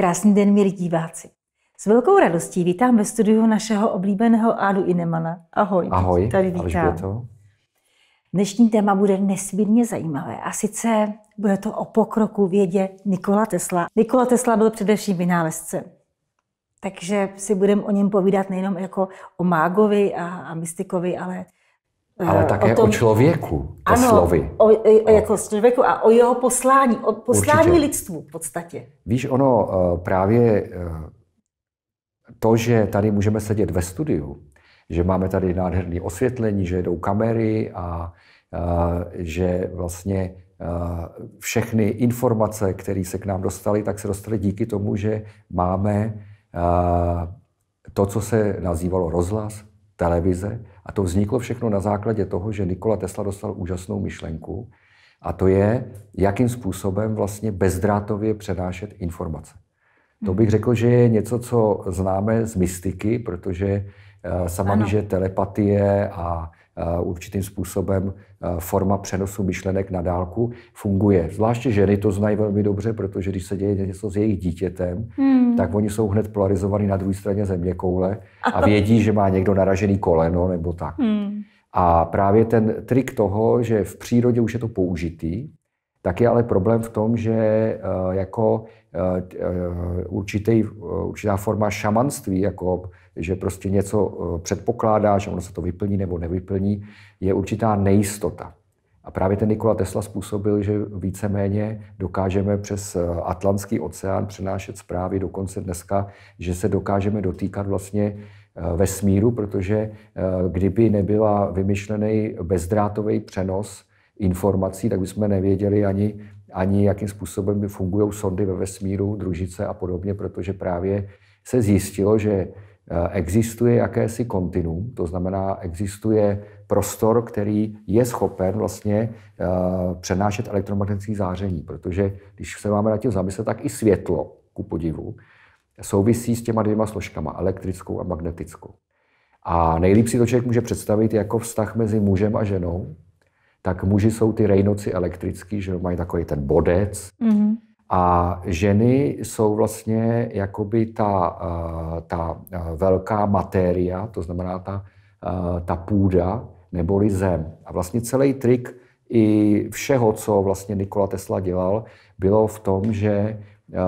Krásný den, milí diváci. S velkou radostí vítám ve studiu našeho oblíbeného Ádu Inemana. Ahoj. Ahoj, tady vítám. To? Dnešní téma bude nesmírně zajímavé a sice bude to o pokroku vědě Nikola Tesla. Nikola Tesla byl především vynálezce. Takže si budeme o něm povídat nejenom jako o mágovi a, a mystikovi, ale ale eh, také o, tom, o člověku, o ano, slovy. O, o, jako o člověku a o jeho poslání, o poslání Určitě. lidstvu v podstatě. Víš, ono eh, právě eh, to, že tady můžeme sedět ve studiu, že máme tady nádherné osvětlení, že jdou kamery a, a že vlastně a, všechny informace, které se k nám dostaly, tak se dostaly díky tomu, že máme a, to, co se nazývalo rozhlas, televize, a to vzniklo všechno na základě toho, že Nikola Tesla dostal úžasnou myšlenku, a to je, jakým způsobem vlastně bezdrátově přenášet informace. To bych řekl, že je něco, co známe z mystiky, protože eh, sama že telepatie a určitým způsobem forma přenosu myšlenek na dálku funguje. Zvláště ženy to znají velmi dobře, protože když se děje něco s jejich dítětem, hmm. tak oni jsou hned polarizovaní na druhé straně země koule a vědí, že má někdo naražený koleno nebo tak. Hmm. A právě ten trik toho, že v přírodě už je to použitý, tak je ale problém v tom, že e, jako e, e, určitý, určitá forma šamanství, jako že prostě něco eh, předpokládá, že ono se to vyplní nebo nevyplní, je určitá nejistota. A právě ten Nikola Tesla způsobil, že víceméně dokážeme přes eh, Atlantský oceán přenášet zprávy dokonce dneska, že se dokážeme dotýkat vlastně eh, vesmíru, protože kdyby nebyla vymyšlený bezdrátový přenos informací, tak bychom nevěděli ani, ani jakým způsobem fungují sondy ve vesmíru, družice a podobně, protože právě se zjistilo, že Eh, existuje jakési kontinuum, to znamená, existuje prostor, který je schopen vlastně eh, přenášet elektromagnetické záření, protože když se máme na tím zamyslet, tak i světlo, ku podivu, souvisí s těma dvěma složkama, elektrickou a magnetickou. A nejlíp si to člověk může představit jako vztah mezi mužem a ženou, tak muži jsou ty rejnoci elektrický, že mají takový ten bodec, mm-hmm a ženy jsou vlastně jakoby ta, eh, ta eh, velká materia, to znamená ta, eh, ta půda neboli zem. A vlastně celý trik i všeho, co vlastně Nikola Tesla dělal, bylo v tom, že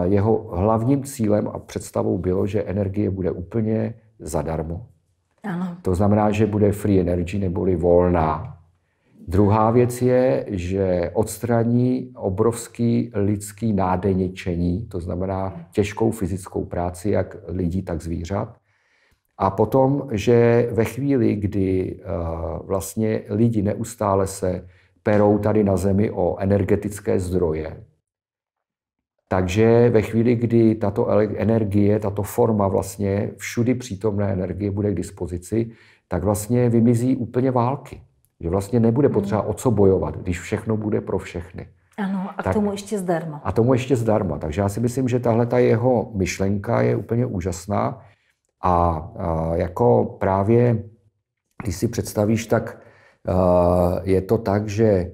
jeho hlavním cílem a představou bylo, že energie bude úplně zadarmo. Ano. To znamená, že bude free energy neboli volná. Druhá věc je, že odstraní obrovský lidský nádeněčení, to znamená těžkou fyzickou práci jak lidí, tak zvířat. A potom, že ve chvíli, kdy eh, vlastně lidi neustále se perou tady na zemi o energetické zdroje, takže ve chvíli, kdy tato energie, tato forma vlastně všudy přítomné energie bude k dispozici, tak vlastně vymizí úplně války. Že vlastně nebude hmm. potřeba o co bojovat, když všechno bude pro všechny. Ano, a tak, k tomu ještě zdarma. A tomu ještě zdarma. Takže já si myslím, že tahle ta jeho myšlenka je úplně úžasná. A, a jako právě, když si představíš, tak a, je to tak, že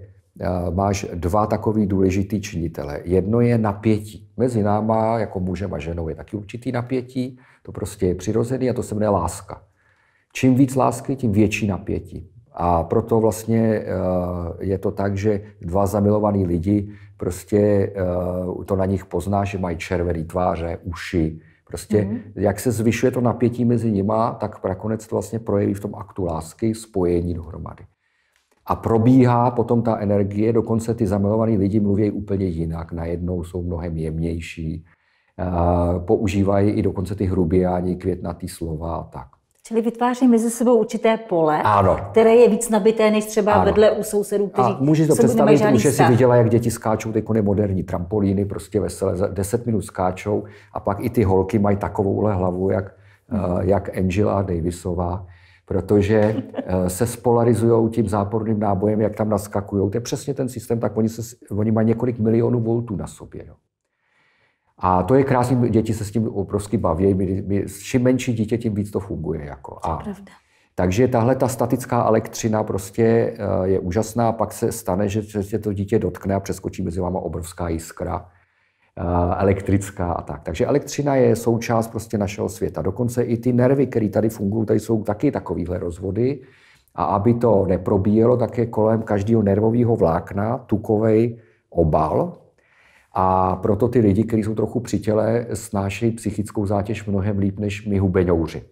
a, máš dva takový důležitý činitele. Jedno je napětí. Mezi náma, jako mužem a ženou, je taky určitý napětí. To prostě je přirozený a to se jmenuje láska. Čím víc lásky, tím větší napětí. A proto vlastně eh, je to tak, že dva zamilovaní lidi, prostě eh, to na nich pozná, že mají červené tváře, uši. Prostě mm. jak se zvyšuje to napětí mezi nima, tak prakonec to vlastně projeví v tom aktu lásky, spojení dohromady. A probíhá potom ta energie, dokonce ty zamilovaní lidi mluví úplně jinak, najednou jsou mnohem jemnější, eh, používají i dokonce ty hrubiáni, květnatý slova a tak. Čili vytváří mezi sebou určité pole, ano. které je víc nabité než třeba ano. vedle u sousedů, kteří A můžeš to představit, už si viděla, jak děti skáčou ty moderní trampolíny, prostě veselé, za 10 minut skáčou a pak i ty holky mají takovouhle hlavu, jak, hmm. jak Angela Davisová, protože eh, se spolarizují tím záporným nábojem, jak tam naskakují. To je přesně ten systém, tak oni, se, oni mají několik milionů voltů na sobě. Jo. A to je krásné, děti se s tím obrovsky baví. My, my, čím menší dítě, tím víc to funguje. Jako. A, Pravda. Takže tahle ta statická elektřina prostě eh, je úžasná, pak se stane, že se to dítě dotkne a přeskočí mezi váma obrovská jiskra eh, elektrická a tak. Takže elektřina je součást prostě našeho světa. Dokonce i ty nervy, které tady fungují, tady jsou taky takovéhle rozvody. A aby to neprobíjelo, tak je kolem každého nervového vlákna tukový obal, a proto ty lidi, kteří jsou trochu při těle, snášejí psychickou zátěž mnohem líp než my hubeňouři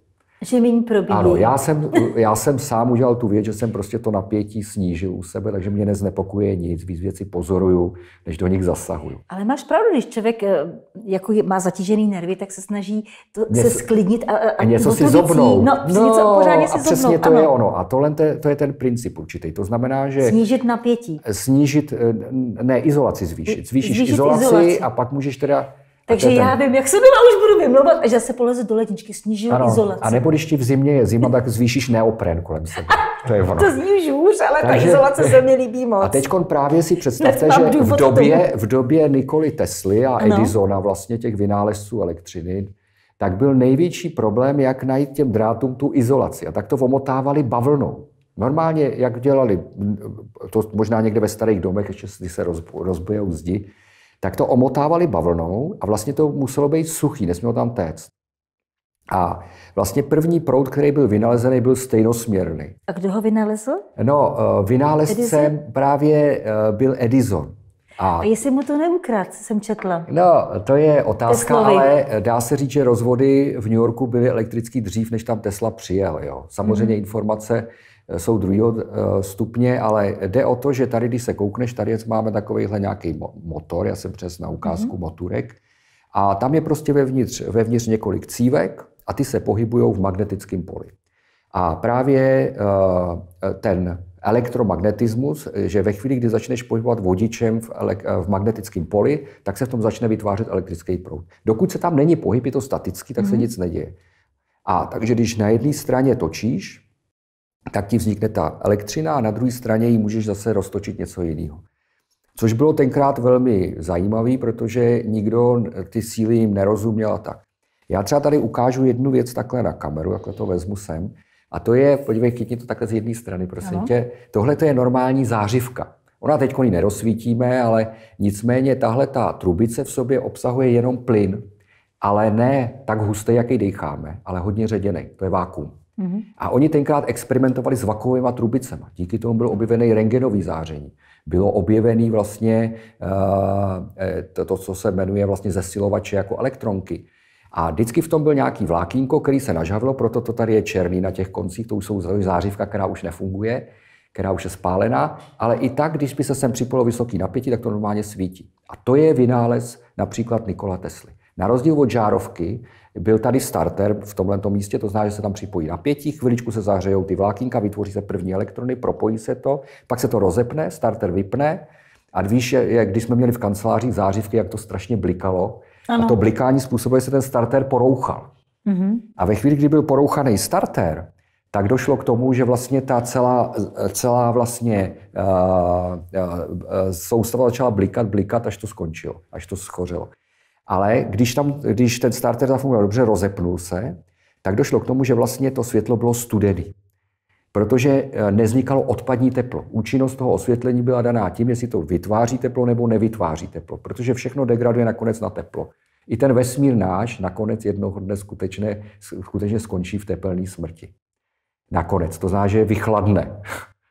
méně probíhá. Ano, já jsem, já jsem sám udělal tu věc, že jsem prostě to napětí snížil u sebe, takže mě neznepokuje nic, víc věci pozoruju, než do nich zasahuju. Ale máš pravdu, když člověk eh, jako má zatížený nervy, tak se snaží to, něco, se sklidnit a, a něco si zobnout. No, no něco, pořádně si a přesně to ano. je ono. A tohle to, to je ten princip určitý. To znamená, že... Snížit napětí. Snížit, eh, ne, izolaci zvýšit. Zvýšíš izolaci, izolaci a pak můžeš teda takže ten... já vím, jak se byla, už budu vymlouvat, a že se polezu do ledničky, snížím ano, izolaci. A nebo když ti v zimě je zima, tak zvýšíš neopren kolem sebe. To je ono. to zní hůř, ale Takže... ta izolace se mi líbí moc. A teď právě si představte, že v době, v době Nikoli Tesly a ano. Edisona, vlastně těch vynálezců elektřiny, tak byl největší problém, jak najít těm drátům tu izolaci. A tak to omotávali bavlnou. Normálně, jak dělali, to možná někde ve starých domech, ještě se rozbijou zdi, tak to omotávali bavlnou a vlastně to muselo být suchý, nesmělo tam téct. A vlastně první proud, který byl vynalezený, byl stejnosměrný. A kdo ho vynalezl? No, eh, vynálezcem právě eh, byl Edison. A, a jestli mu to neukrát, jsem četla. No, to je otázka, Teslovi. ale dá se říct, že rozvody v New Yorku byly elektrický dřív, než tam Tesla přijel. Jo. Samozřejmě mm-hmm. informace Eh, jsou druhého eh, stupně, ale jde o to, že tady, když se koukneš, tady máme takovýhle nějaký motor, já jsem přes na ukázku mm-hmm. motorek, a tam je prostě vevnitř, vevnitř několik cívek a ty se pohybují v magnetickém poli. A právě eh, ten elektromagnetismus, že ve chvíli, kdy začneš pohybovat vodičem v, elek- v magnetickém poli, tak se v tom začne vytvářet elektrický proud. Dokud se tam není pohyb, je to statický, tak mm-hmm. se mhm. nic neděje. A takže když na jedné straně točíš, tak ti vznikne ta elektřina a na druhé straně ji můžeš zase roztočit něco jiného. Což bylo tenkrát velmi zajímavé, protože nikdo ty síly jim nerozuměl a tak. Já třeba tady ukážu jednu věc takhle na kameru, takhle to vezmu sem. A to je, podívej, chytni to takhle z jedné strany, prosím ano. tě. Tohle to je normální zářivka. Ona teď ji nerozsvítíme, ale nicméně tahle ta trubice v sobě obsahuje jenom plyn, ale ne tak hustý, jaký dýcháme, ale hodně ředěný. To je vákuum. Mm-hmm. A oni tenkrát experimentovali s vakovými trubicemi. Díky tomu bylo objevené rengenové záření. Bylo objevené vlastně uh, to, co se jmenuje vlastně zesilovače jako elektronky. A vždycky v tom byl nějaký vlákínko, který se nažavilo, proto to tady je černý na těch koncích, to už jsou zářivka, která už nefunguje, která už je spálená, ale i tak, když by se sem připojilo vysoký napětí, tak to normálně svítí. A to je vynález například Nikola Tesly. Na rozdíl od žárovky, byl tady starter v tomhle místě, to znamená, že se tam připojí napětí, chviličku se zahřejou ty vlákinka vytvoří se první elektrony, propojí se to, pak se to rozepne, starter vypne. A víš, jak když jsme měli v kanceláři zářivky, jak to strašně blikalo, ano. a to blikání způsobuje, že se ten starter porouchal. Mm-hmm. A ve chvíli, kdy byl porouchaný starter, tak došlo k tomu, že vlastně ta celá, celá vlastně uh, uh, uh, soustava začala blikat, blikat, až to skončilo, až to schořelo. Ale když, tam, když ten starter zafungoval dobře, rozepnul se, tak došlo k tomu, že vlastně to světlo bylo studený. Protože eh, nevznikalo odpadní teplo. Účinnost toho osvětlení byla daná tím, jestli to vytváří teplo nebo nevytváří teplo. Protože všechno degraduje nakonec na teplo. I ten vesmír náš nakonec jednoho dne skutečně, skutečně skončí v tepelné smrti. Nakonec, to znamená, že vychladne.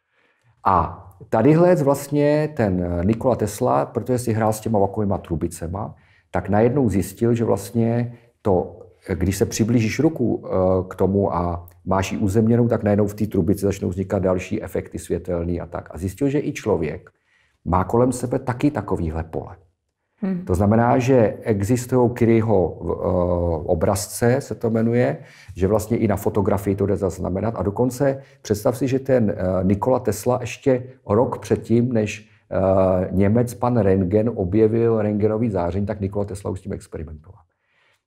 A tadyhle vlastně ten eh, Nikola Tesla, protože si hrál s těma vakovýma trubicema, tak najednou zjistil, že vlastně to, když se přiblížíš ruku eh, k tomu a máš ji uzemněnou, tak najednou v té trubici začnou vznikat další efekty světelný a tak. A zjistil, že i člověk má kolem sebe taky takovýhle pole. Hmm. To znamená, že existují Curyho eh, obrazce, se to jmenuje, že vlastně i na fotografii to jde zaznamenat. A dokonce představ si, že ten eh, Nikola Tesla ještě rok předtím, než Eh, Němec pan Rengen objevil rentgenový záření, tak Nikola Tesla už s tím experimentoval.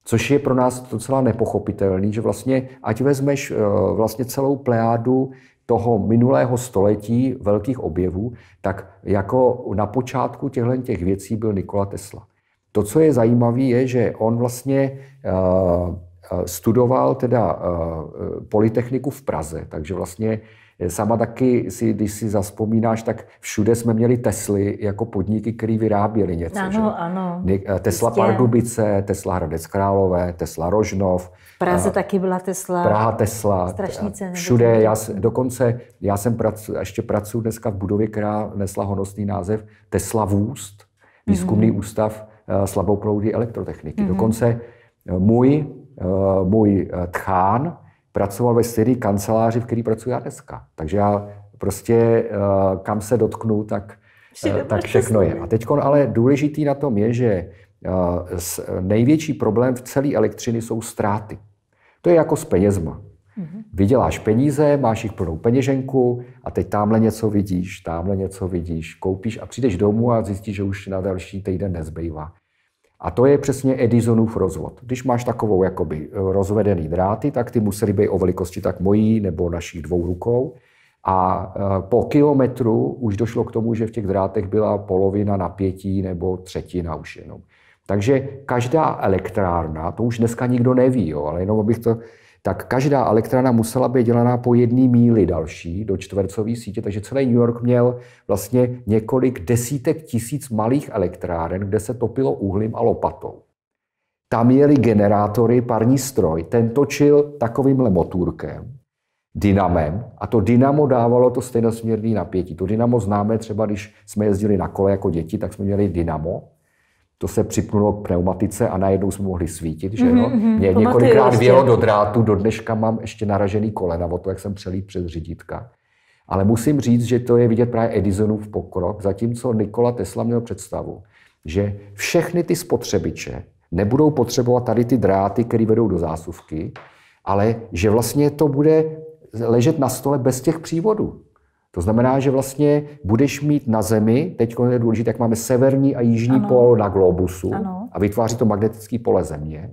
Což je pro nás docela nepochopitelný, že vlastně, ať vezmeš eh, vlastně celou plejádu toho minulého století velkých objevů, tak jako na počátku těchto těch věcí byl Nikola Tesla. To, co je zajímavé, je, že on vlastně eh, studoval teda politechniku v Praze, takže vlastně Sama taky, si, když si zaspomínáš, tak všude jsme měli Tesly jako podniky, které vyráběly něco. Ano, že? ano. Eh, Tesla jistě. Pardubice, Tesla Hradec Králové, Tesla Rožnov. V Praze a, eh, taky byla Tesla. Praha Tesla. Strašnice. Eh, všude. Já, dokonce já jsem pracu, ještě pracuji dneska v budově, která nesla honosný název Tesla Vůst, mhm. výzkumný mm-hmm. ústav slaboproudy elektrotechniky. Mm-hmm. Dokonce můj, můj tchán, pracoval ve stejné kanceláři, v který pracuji já dneska. Takže já prostě eh, kam se dotknu, tak, eh, tak všechno je. A teď ale důležitý na tom je, že eh, největší problém v celé elektřiny jsou ztráty. To je jako s penězma. Mhm. Vyděláš peníze, máš jich plnou peněženku a teď tamhle něco vidíš, tamhle něco vidíš, koupíš a přijdeš domů a zjistíš, že už na další týden nezbývá. A to je přesně Edisonův rozvod. Když máš takovou jakoby eh, rozvedený dráty, tak ty musely být o velikosti tak mojí nebo našich dvou rukou. A eh, po kilometru už došlo k tomu, že v těch drátech byla polovina napětí nebo třetina už jenom. Takže každá elektrárna, to už dneska nikdo neví, jo, ale jenom abych to tak každá elektrána musela být dělaná po jedné míli další do čtvercové sítě, takže celý New York měl vlastně několik desítek tisíc malých elektráren, kde se topilo uhlím a lopatou. Tam jeli generátory, parní stroj, ten točil takovýmhle motůrkem, dynamem a to dynamo dávalo to stejnosměrné napětí. To dynamo známe třeba, když jsme jezdili na kole jako děti, tak jsme měli dynamo to se připnulo k pneumatice a najednou jsme mohli svítit, že Mm-hmm, Mě několikrát vlastně. vělo do drátu, do dneška mám ještě naražený kolena o to, jak jsem přelít přes řidítka. Ale musím říct, že to je vidět právě Edisonův pokrok, zatímco Nikola Tesla měl představu, že všechny ty spotřebiče nebudou potřebovat tady ty dráty, které vedou do zásuvky, ale že vlastně to bude ležet na stole bez těch přívodů. To znamená, že vlastně budeš mít na Zemi, teď je důležité, jak máme severní a jižní ano. pol na globusu ano. a vytváří to magnetické pole Země.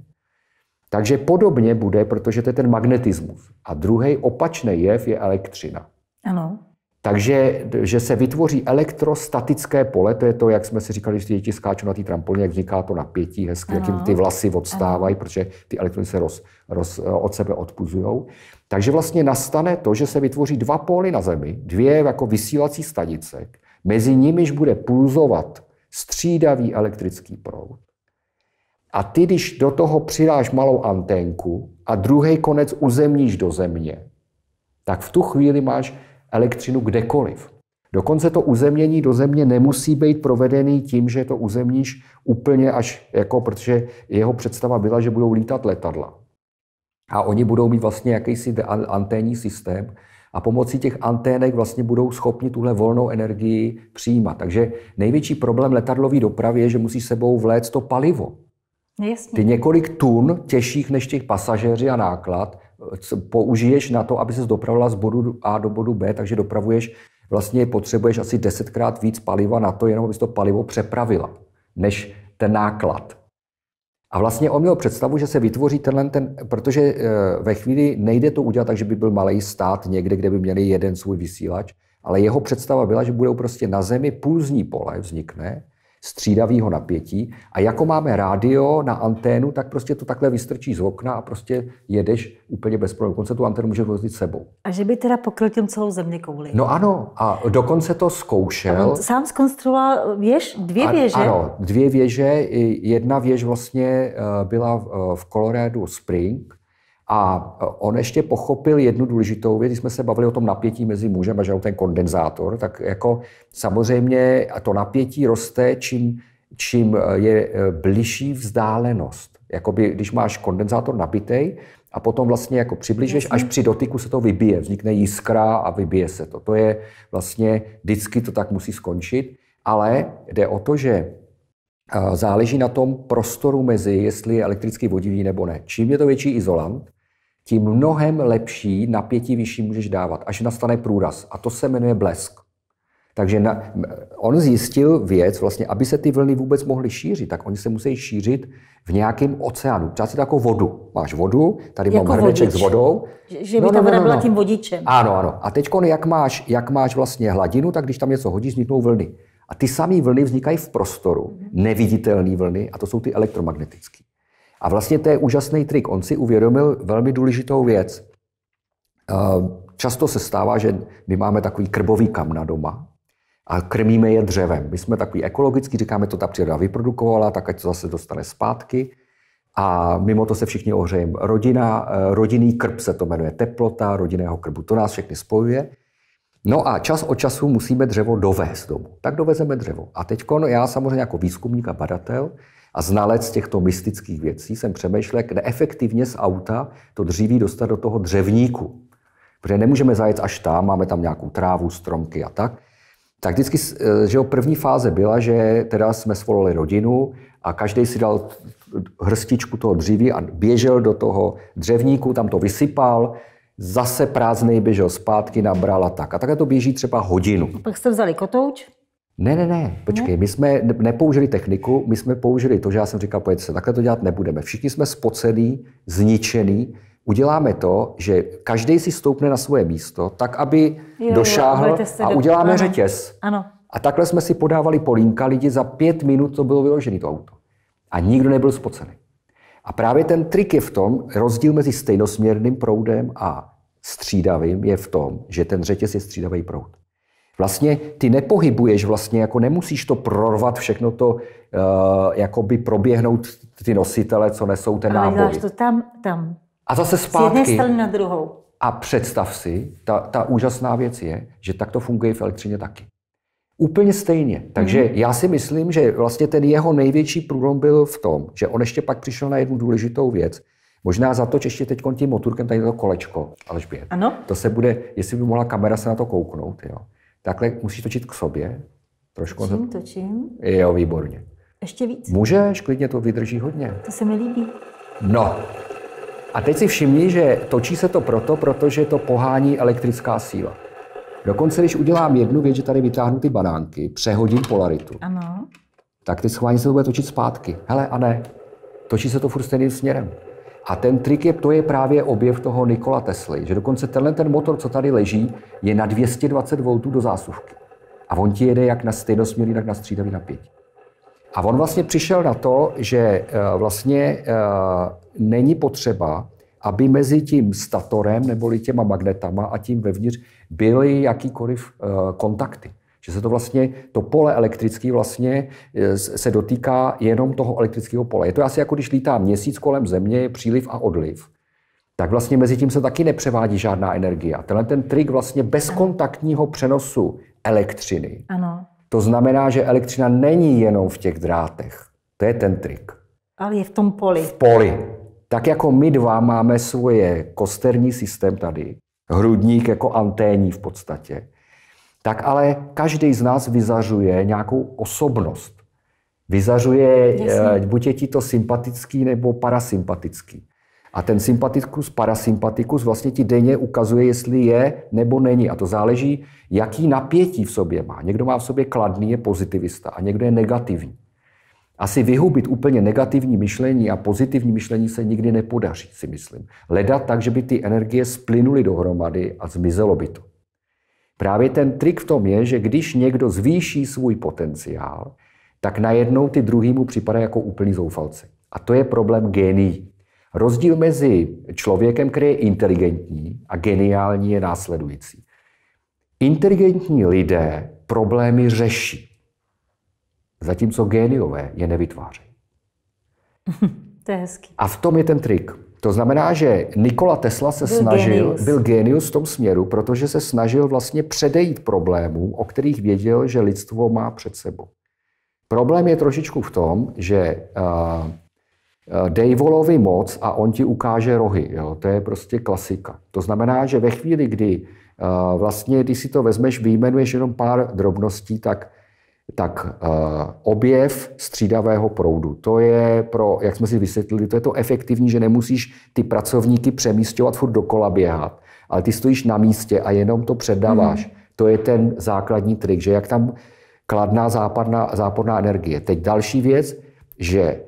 Takže podobně bude, protože to je ten magnetismus. A druhý opačný jev je elektřina. Ano. Takže že se vytvoří elektrostatické pole, to je to, jak jsme si říkali, že děti skáčou na té trampolíně, jak vzniká to napětí hezky, ano. jak jim ty vlasy odstávají, ano. protože ty elektrony se roz, roz, od sebe odpuzují. Takže vlastně nastane to, že se vytvoří dva póly na Zemi, dvě jako vysílací stanice, mezi nimiž bude pulzovat střídavý elektrický proud. A ty, když do toho přidáš malou anténku a druhý konec uzemníš do země, tak v tu chvíli máš elektřinu kdekoliv. Dokonce to uzemění do země nemusí být provedený tím, že to uzemníš úplně až, jako, protože jeho představa byla, že budou lítat letadla. A oni budou mít vlastně jakýsi anténní systém a pomocí těch antének vlastně budou schopni tuhle volnou energii přijímat. Takže největší problém letadlové dopravy je, že musí sebou vléct to palivo. No jasně. Ty několik tun těžších než těch pasažéři a náklad použiješ na to, aby se dopravila z bodu A do bodu B, takže dopravuješ, vlastně potřebuješ asi desetkrát víc paliva na to, jenom abys to palivo přepravila, než ten náklad. A vlastně on měl představu, že se vytvoří tenhle ten, protože eh, ve chvíli nejde to udělat tak, že by byl malý stát někde, kde by měli jeden svůj vysílač, ale jeho představa byla, že budou prostě na zemi pulzní pole vznikne, střídavého napětí. A jako máme rádio na anténu, tak prostě to takhle vystrčí z okna a prostě jedeš úplně bez problémů. Dokonce tu anténu můžeš vozit sebou. A že by teda pokryl tím celou země kouli. No ano, a dokonce to zkoušel. A sám skonstruoval věž, dvě věže. ano, dvě věže. Jedna věž vlastně eh, byla eh, v Colorado Spring, a e, on ještě pochopil jednu důležitou věc, když jsme se bavili o tom napětí mezi mužem a ženou, ten kondenzátor, tak jako samozřejmě to napětí roste, čím, čím e, je e, blížší vzdálenost. Jakoby, když máš kondenzátor nabitej a potom vlastně jako přibližuješ, až při dotyku se to vybije, vznikne jiskra a vybije se to. To je vlastně, vždycky to tak musí skončit, ale jde o to, že Záleží na tom prostoru mezi, jestli je elektrický vodivý nebo ne. Čím je to větší izolant, tím mnohem lepší napětí vyšší můžeš dávat, až nastane průraz. A to se jmenuje blesk. Takže na, on zjistil věc, vlastně, aby se ty vlny vůbec mohly šířit, tak oni se musí šířit v nějakém oceánu. Třeba si takovou vodu. Máš vodu, tady jako mám hrneček s vodou. Že, že by no, ta no, no, voda no, byla no. tím vodičem. Ano, ano. A teď, jak máš, jak máš vlastně hladinu, tak když tam něco hodíš, vzniknou vlny. A ty samé vlny vznikají v prostoru, mhm. neviditelné vlny, a to jsou ty elektromagnetické. A vlastně to je úžasný trik. On si uvědomil velmi důležitou věc. Eh, často se stává, že my máme takový krbový kam na doma a krmíme je dřevem. My jsme takový ekologický, říkáme, to ta příroda vyprodukovala, tak ať to zase dostane zpátky. A mimo to se všichni ohřejeme. Rodina, eh, rodinný krb se to jmenuje, teplota rodinného krbu, to nás všechny spojuje. No a čas od času musíme dřevo dovést domů. Tak dovezeme dřevo. A teď no, já samozřejmě jako výzkumník a badatel a znalec těchto mystických věcí jsem přemýšlel, kde efektivně z auta to dříví dostat do toho dřevníku. Protože nemůžeme zajet až tam, máme tam nějakou trávu, stromky a tak. Tak vždycky, eh, že jo, první fáze byla, že teda jsme svolali rodinu a každý si dal hrstičku toho dříví a běžel do toho dřevníku, tam to vysypal, zase prázdnej běžel zpátky, nabral a tak. A takhle to běží třeba hodinu. A pak jste vzali kotouč? Ne, ne, ne, počkej, ne? my jsme nepoužili techniku, my jsme použili to, že já jsem říkal, pojď se, takhle to dělat nebudeme. Všichni jsme spocený, zničený, uděláme to, že každý si stoupne na svoje místo, tak, aby jo, došáhl jo, a do... uděláme ano. řetěz. Ano. A takhle jsme si podávali polínka lidi, za pět minut to bylo vyložené to auto. A nikdo nebyl spocený. A právě ten trik je v tom, rozdíl mezi stejnosměrným proudem a střídavým je v tom, že ten řetěz je střídavý proud. Vlastně ty nepohybuješ, vlastně jako nemusíš to prorvat, všechno to eh, jako by proběhnout ty nositele, co nesou ten náboj. Ale to tam, tam. A zase zpátky. Z jedné na druhou. A představ si, ta, ta úžasná věc je, že tak to funguje v elektřině taky. Úplně stejně. Takže mm-hmm. já si myslím, že vlastně ten jeho největší průlom byl v tom, že on ještě pak přišel na jednu důležitou věc. Možná za to ještě teď tím motorkem tady to kolečko, Alžbět. Ano. To se bude, jestli by mohla kamera se na to kouknout, jo takhle musíš točit k sobě. Trošku točím, to... točím. Jo, výborně. Ještě víc? Můžeš, klidně to vydrží hodně. To se mi líbí. No. A teď si všimni, že točí se to proto, protože to pohání elektrická síla. Dokonce, když udělám jednu věc, že tady vytáhnu ty banánky, přehodím polaritu. Ano. Tak ty schválně se to bude točit zpátky. Hele, a ne. Točí se to furt stejným směrem. A ten trik je, to je právě objev toho Nikola Tesly, že dokonce tenhle ten motor, co tady leží, je na 220 V do zásuvky. A on ti jede jak na stejnosměrný, tak na střídavý napětí. A on vlastně přišel na to, že eh, vlastně eh, není potřeba, aby mezi tím statorem neboli těma magnetama a tím vevnitř byly jakýkoliv eh, kontakty. Že se to vlastně, to pole elektrický vlastně e, se dotýká jenom toho elektrického pole. Je to asi jako když lítá měsíc kolem země, je příliv a odliv tak vlastně mezi tím se taky nepřevádí žádná energie. A tenhle ten trik vlastně bezkontaktního přenosu elektřiny. Ano. To znamená, že elektřina není jenom v těch drátech. To je ten trik. Ale je v tom poli. V poli. Tak jako my dva máme svoje kosterní systém tady, hrudník jako anténí v podstatě, tak ale každý z nás vyzařuje nějakou osobnost. Vyzařuje, Jasně. Eh, buď je ti to sympatický nebo parasympatický. A ten sympatikus, parasympatikus vlastně ti denně ukazuje, jestli je nebo není. A to záleží, jaký napětí v sobě má. Někdo má v sobě kladný, je pozitivista a někdo je negativní. Asi vyhubit úplně negativní myšlení a pozitivní myšlení se nikdy nepodaří, si myslím. Leda tak, že by ty energie splynuly dohromady a zmizelo by to. Právě ten trik v tom je, že když někdo zvýší svůj potenciál, tak najednou ty druhý mu připadá jako úplný zoufalce. A to je problém genií. Rozdíl mezi člověkem, který je inteligentní a geniální, je následující. Inteligentní lidé problémy řeší, zatímco géniové je nevytvářejí. To je hezký. A v tom je ten trik. To znamená, že Nikola Tesla se byl snažil, genius. byl genius v tom směru, protože se snažil vlastně předejít problémům, o kterých věděl, že lidstvo má před sebou. Problém je trošičku v tom, že uh, eh, eh, dej volovi moc a on ti ukáže rohy. Jo? To je prostě klasika. To znamená, že ve chvíli, kdy uh, vlastně, když si to vezmeš, vyjmenuješ jenom pár drobností, tak tak eh, objev střídavého proudu. To je pro, jak jsme si vysvětlili, to je to efektivní, že nemusíš ty pracovníky přemístěvat furt dokola běhat, ale ty stojíš na místě a jenom to předáváš. Mm. To je ten základní trik, že jak tam kladná západná, záporná energie. Teď další věc, že eh,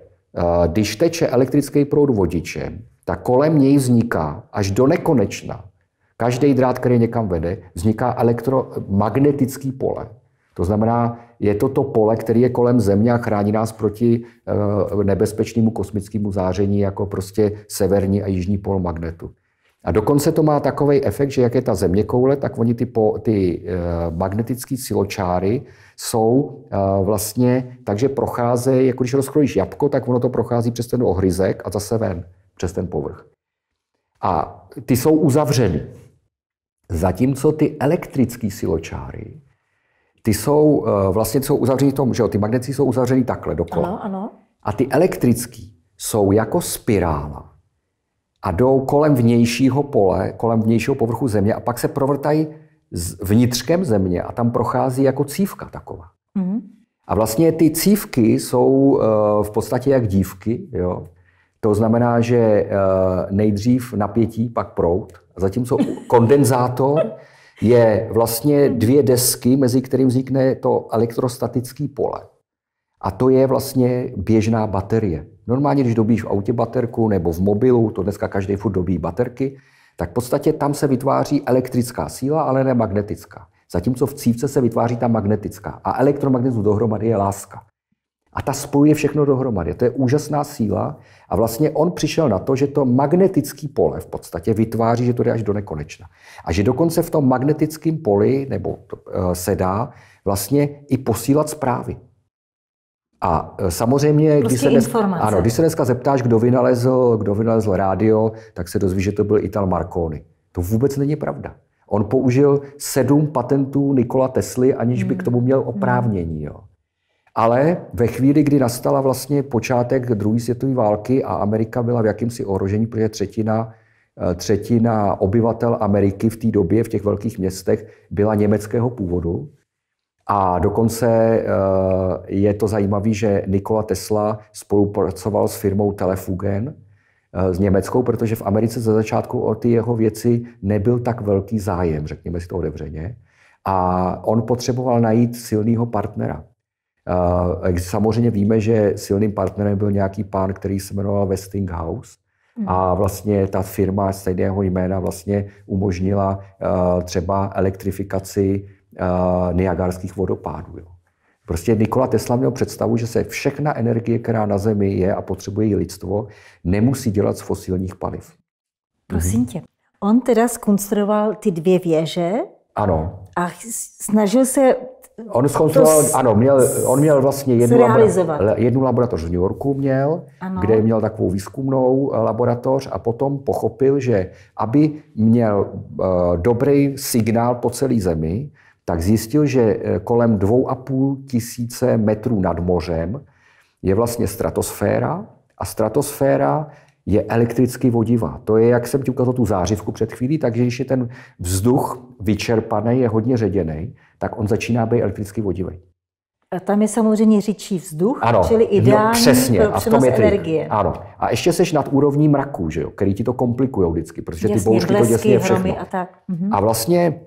když teče elektrický proud vodičem, tak kolem něj vzniká až do nekonečna. Každý drát, který někam vede, vzniká elektromagnetický pole. To znamená, je to to pole, který je kolem Země a chrání nás proti eh, nebezpečnému kosmickému záření, jako prostě severní a jižní pol magnetu. A dokonce to má takový efekt, že jak je ta země koule, tak oni ty, po, ty eh, magnetické siločáry jsou vlastně vlastně, takže procházejí, jako když rozkrojíš jabko, tak ono to prochází přes ten ohryzek a zase ven, přes ten povrch. A ty jsou uzavřeny. Zatímco ty elektrické siločáry ty jsou eh, vlastně jsou uzavřeny tom, že jo, ty magnety jsou uzavřeny takhle dokola. Ano, ano. A ty elektrický jsou jako spirála a jdou kolem vnějšího pole, kolem vnějšího povrchu země a pak se provrtají vnitřkem země a tam prochází jako cívka taková. Mm. A vlastně ty cívky jsou eh, v podstatě jak dívky, jo. To znamená, že eh, nejdřív napětí, pak prout, zatímco kondenzátor je vlastně dvě desky, mezi kterým vznikne to elektrostatické pole. A to je vlastně běžná baterie. Normálně, když dobíš v autě baterku nebo v mobilu, to dneska každý furt dobí baterky, tak v podstatě tam se vytváří elektrická síla, ale ne magnetická. Zatímco v cívce se vytváří ta magnetická. A elektromagnetismus dohromady je láska a ta spojuje všechno dohromady. To je úžasná síla a vlastně on přišel na to, že to magnetický pole v podstatě vytváří, že to jde až do nekonečna. A že dokonce v tom magnetickém poli nebo eh, se dá vlastně i posílat zprávy. A eh, samozřejmě, prostě když se, dnes, ano, když se dneska zeptáš, kdo vynalezl, kdo vynalezl rádio, tak se dozví, že to byl Ital Marconi. To vůbec není pravda. On použil sedm patentů Nikola Tesly, aniž by hmm. k tomu měl hmm. oprávnění. Jo. Ale ve chvíli, kdy nastala vlastně počátek druhé světové války a Amerika byla v jakýmsi ohrožení, protože třetina, eh, třetina obyvatel Ameriky v té době v těch velkých městech byla německého původu. A dokonce eh, je to zajímavé, že Nikola Tesla spolupracoval s firmou Telefugen eh, s Německou, protože v Americe za začátku o ty jeho věci nebyl tak velký zájem, řekněme si to otevřeně. A on potřeboval najít silného partnera. Eh, samozřejmě víme, že silným partnerem byl nějaký pán, který se jmenoval Westinghouse, hmm. a vlastně ta firma stejného jména vlastně umožnila uh, třeba elektrifikaci uh, eh, niagárských vodopádů. Jo. Prostě Nikola Tesla měl představu, že se všechna energie, která na Zemi je a potřebuje ji lidstvo, nemusí dělat z fosilních paliv. Prosím mhm. tě, on teda skonstruoval ty dvě věže ano. a snažil se On skonstruoval, s... ano, měl, on měl vlastně jednu, labora, jednu laboratoř v New Yorku, měl, ano. kde měl takovou výzkumnou eh, laboratoř a potom pochopil, že aby měl uh, dobrý signál po celé zemi, tak zjistil, že eh, kolem dvou a půl tisíce metrů nad mořem je vlastně stratosféra a stratosféra je elektricky vodivá. To je, jak jsem ti ukázal tu zářivku před chvílí, takže když je ten vzduch vyčerpaný, je hodně ředěný, tak on začíná být elektricky vodivý. A tam je samozřejmě řidší vzduch, ano, čili no, ideální no, přesně, pro a v tom je energie. Ano. A ještě seš nad úrovní mraku, že jo, který ti to komplikují vždycky, protože jasně, ty bouřky blesky, to děsně všechno. A, tak. Mhm. a vlastně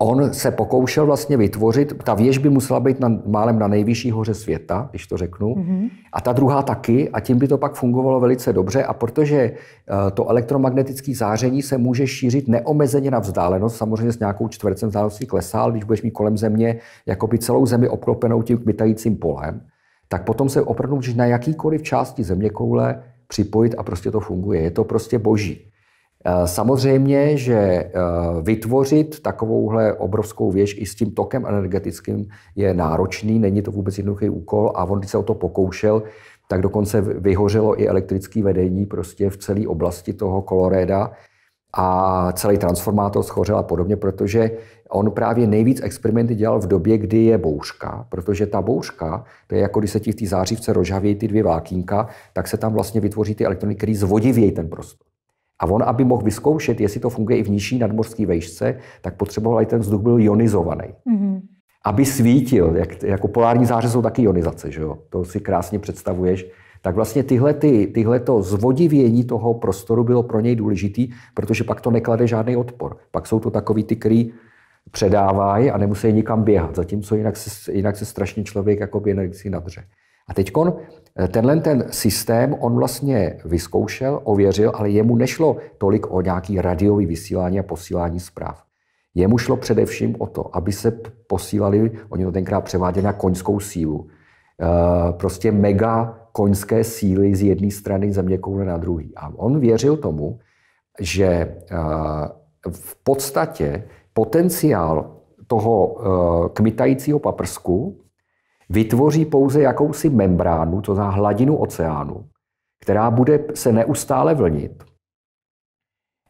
on se pokoušel vlastně vytvořit, ta věž by musela být na, málem na nejvyšší hoře světa, když to řeknu, mm-hmm. a ta druhá taky, a tím by to pak fungovalo velice dobře. A protože eh, to elektromagnetické záření se může šířit neomezeně na vzdálenost, samozřejmě s nějakou čtvercem vzdáleností klesá, ale když budeš mít kolem země jako by celou zemi obklopenou tím kmitajícím polem, tak potom se opravdu můžeš na jakýkoliv části země koule připojit a prostě to funguje. Je to prostě boží. Eh, samozřejmě, že eh, vytvořit takovouhle obrovskou věž i s tím tokem energetickým je náročný, není to vůbec jednoduchý úkol a on, když se o to pokoušel, tak dokonce vyhořelo i elektrické vedení prostě v celé oblasti toho Koloréda a celý transformátor schořel a podobně, protože on právě nejvíc experimenty dělal v době, kdy je bouřka, protože ta bouřka, to je jako když se ti v té zářivce rozhavějí ty dvě vákínka, tak se tam vlastně vytvoří ty elektrony, které zvodivějí ten prostor. A on, aby mohl vyzkoušet, jestli to funguje i v nižší nadmořské vejšce, tak potřeboval, aby ten vzduch byl ionizovaný. Mm-hmm. Aby svítil, jak, jako polární záře jsou taky ionizace, že jo? To si krásně představuješ. Tak vlastně tyhle, ty, tyhle to zvodivění toho prostoru bylo pro něj důležitý, protože pak to neklade žádný odpor. Pak jsou to takový ty, který předávají a nemusí nikam běhat, zatímco jinak se, jinak se strašně člověk jakoby energii nadře. A teď Tenhle ten systém on vlastně vyzkoušel, ověřil, ale jemu nešlo tolik o nějaký radiový vysílání a posílání zpráv. Jemu šlo především o to, aby se posílali, oni to tenkrát převáděli na koňskou sílu, eh, prostě mega koňské síly z jedné strany zeměkoule na druhý. A on věřil tomu, že eh, v podstatě potenciál toho eh, kmitajícího paprsku vytvoří pouze jakousi membránu, to za hladinu oceánu, která bude se neustále vlnit.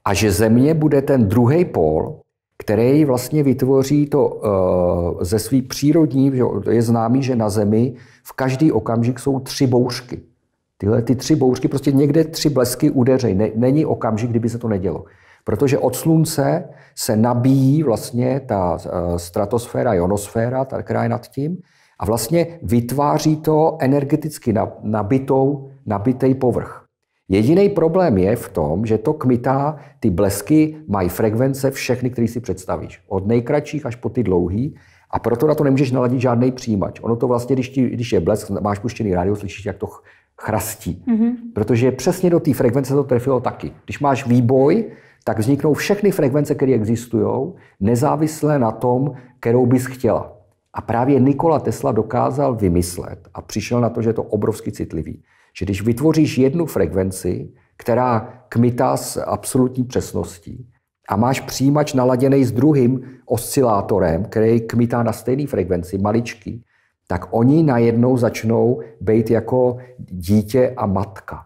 A že Země bude ten druhý pól, který vlastně vytvoří to eh, ze svý přírodní, je známý, že na Zemi v každý okamžik jsou tři bouřky. Tyhle ty tři bouřky, prostě někde tři blesky udeřej. Není okamžik, kdyby se to nedělo. Protože od slunce se nabíjí vlastně ta eh, stratosféra, ionosféra, ta, která je nad tím, a vlastně vytváří to energeticky nabitou, nabitý povrch. Jediný problém je v tom, že to kmitá, ty blesky mají frekvence všechny, které si představíš. Od nejkratších až po ty dlouhý. A proto na to nemůžeš naladit žádný přijímač. Ono to vlastně, když, ti, když je blesk, máš puštěný rádio, slyšíš, jak to chrastí. Mm-hmm. Protože přesně do té frekvence to trefilo taky. Když máš výboj, tak vzniknou všechny frekvence, které existují, nezávisle na tom, kterou bys chtěla. A právě Nikola Tesla dokázal vymyslet a přišel na to, že je to obrovsky citlivý, že když vytvoříš jednu frekvenci, která kmitá s absolutní přesností a máš přijímač naladěný s druhým oscilátorem, který kmitá na stejné frekvenci, maličky, tak oni najednou začnou být jako dítě a matka.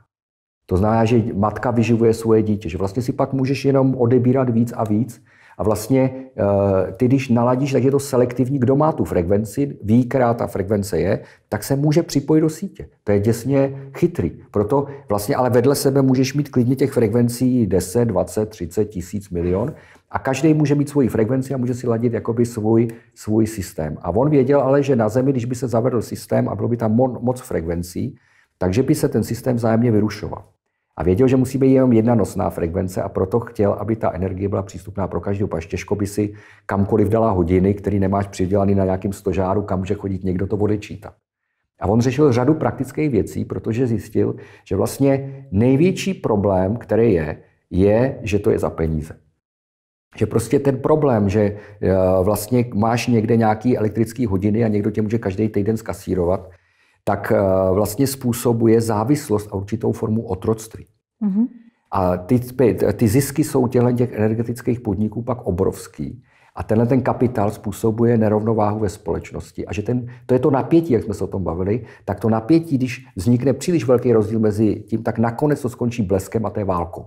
To znamená, že matka vyživuje svoje dítě, že vlastně si pak můžeš jenom odebírat víc a víc, a vlastně eh, ty, když naladíš, takže je to selektivní, kdo má tu frekvenci, ví, která ta frekvence je, tak se může připojit do sítě. To je děsně chytrý. Proto vlastně, ale vedle sebe můžeš mít klidně těch frekvencí 10, 20, 30 tisíc milion a každý může mít svoji frekvenci a může si ladit jakoby svůj, svůj systém. A on věděl ale, že na Zemi, když by se zavedl systém a bylo by tam moc frekvencí, takže by se ten systém vzájemně vyrušoval. A věděl, že musí být jenom jedna nosná frekvence a proto chtěl, aby ta energie byla přístupná pro každého. Paž těžko by si kamkoliv dala hodiny, který nemáš přidělaný na nějakým stožáru, kam může chodit někdo to odečítat. A on řešil řadu praktických věcí, protože zjistil, že vlastně největší problém, který je, je, že to je za peníze. Že prostě ten problém, že eh, vlastně máš někde nějaký elektrický hodiny a někdo tě může každý týden skasírovat, tak eh, vlastně způsobuje závislost a určitou formu otroctví. Mm-hmm. A ty, ty zisky jsou těchto těch energetických podniků pak obrovský. A tenhle ten kapitál způsobuje nerovnováhu ve společnosti. A že ten, to je to napětí, jak jsme se o tom bavili, tak to napětí, když vznikne příliš velký rozdíl mezi tím, tak nakonec to skončí bleskem a té válko.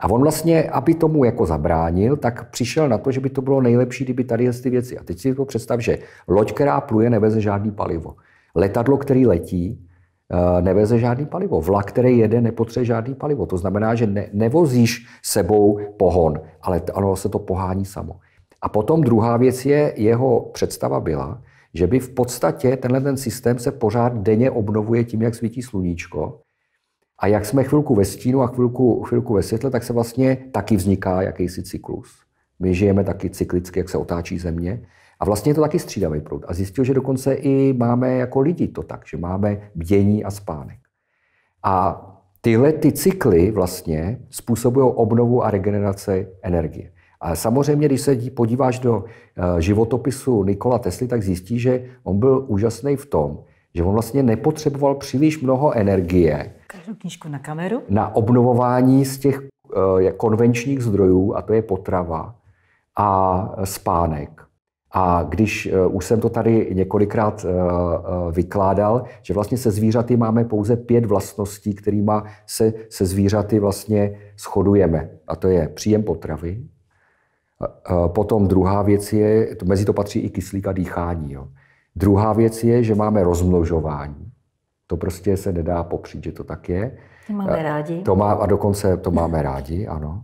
A on vlastně, aby tomu jako zabránil, tak přišel na to, že by to bylo nejlepší, kdyby tady ty věci. A teď si to představ, že loď, která pluje, neveze žádný palivo. Letadlo, který letí, eh, neveze žádný palivo. Vlak, který jede, nepotřebuje žádný palivo. To znamená, že ne, nevozíš sebou pohon, ale ono se to pohání samo. A potom druhá věc je, jeho představa byla, že by v podstatě tenhle ten systém se pořád denně obnovuje tím, jak svítí sluníčko. A jak jsme chvilku ve stínu a chvilku, chvilku ve světle, tak se vlastně taky vzniká jakýsi cyklus. My žijeme taky cyklicky, jak se otáčí země. A vlastně je to taky střídavý proud. A zjistil, že dokonce i máme jako lidi to tak, že máme bdění a spánek. A tyhle ty cykly vlastně způsobují obnovu a regeneraci energie. A samozřejmě, když se podíváš do eh, životopisu Nikola Tesly, tak zjistí, že on byl úžasný v tom, že on vlastně nepotřeboval příliš mnoho energie. knížku na kameru? Na obnovování z těch eh, konvenčních zdrojů, a to je potrava a spánek. A když eh, už jsem to tady několikrát eh, eh, vykládal, že vlastně se zvířaty máme pouze pět vlastností, kterými se se zvířaty vlastně shodujeme. A to je příjem potravy. Potom druhá věc je, mezi to patří i kyslík a dýchání. Jo. Druhá věc je, že máme rozmnožování. To prostě se nedá popřít, že to tak je. To máme rádi. To má, a dokonce to máme rádi, ano.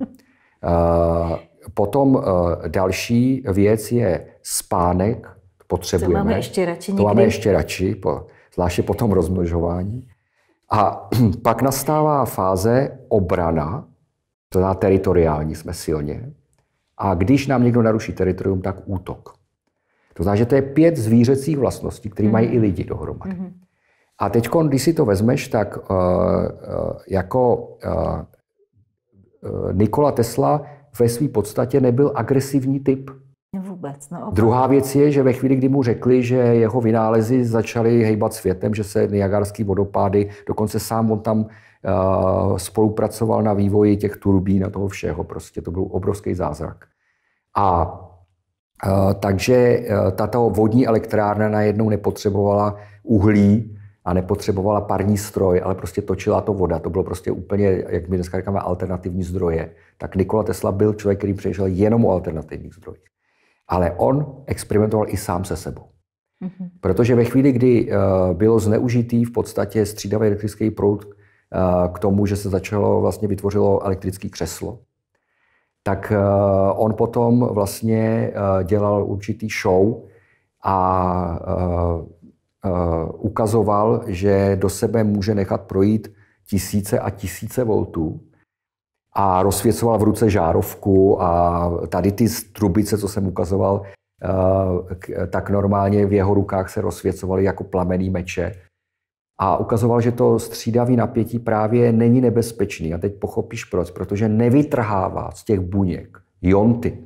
Potom další věc je spánek potřebujeme. To máme ještě radši někdy. To máme ještě radši, po, zvláště po tom rozmnožování. A pak nastává fáze obrana, to znamená teritoriální jsme silně. A když nám někdo naruší teritorium, tak útok. To znamená, že to je pět zvířecích vlastností, které mm. mají i mhm. lidi dohromady. Mm. A teď, když si to vezmeš, tak uh, jako uh, Nikola Tesla ve své podstatě nebyl agresivní typ vůbec. No, Druhá věc je, že ve chvíli, kdy mu řekli, že jeho vynálezy začaly hejbat světem, že se Niagarský vodopády, dokonce sám on tam uh, spolupracoval na vývoji těch turbín a toho všeho, prostě to byl obrovský zázrak. A uh, takže uh, tato vodní elektrárna najednou nepotřebovala uhlí, a nepotřebovala parní stroj, ale prostě točila to voda. To bylo prostě úplně, jak my dneska říkáme, alternativní zdroje. Tak Nikola Tesla byl člověk, který přežil jenom o alternativních zdrojích ale on experimentoval i sám se sebou. Mm-hmm. Protože ve chvíli, kdy eh, bylo zneužitý v podstatě střídavý elektrický proud eh, k tomu, že se začalo, vlastně vytvořilo elektrické křeslo, tak eh, on potom vlastně dělal určitý show a ukazoval, že do sebe může nechat projít tisíce a tisíce voltů, a rozsvěcoval v ruce žárovku a tady ty trubice, co jsem ukazoval, eh, tak normálně v jeho rukách se rozsvěcovaly jako plamený meče. A ukazoval, že to střídavý napětí právě není nebezpečný. A teď pochopíš proč. Protože nevytrhává z těch buněk jonty.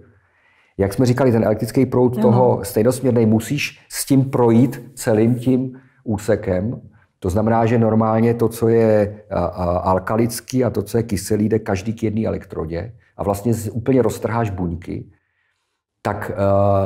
Jak jsme říkali, ten elektrický proud toho stejnosměrný musíš s tím projít celým tím úsekem to znamená, že normálně to, co je alkalický a to, co je kyselý, jde každý k jedné elektrodě a vlastně úplně roztrháš buňky, tak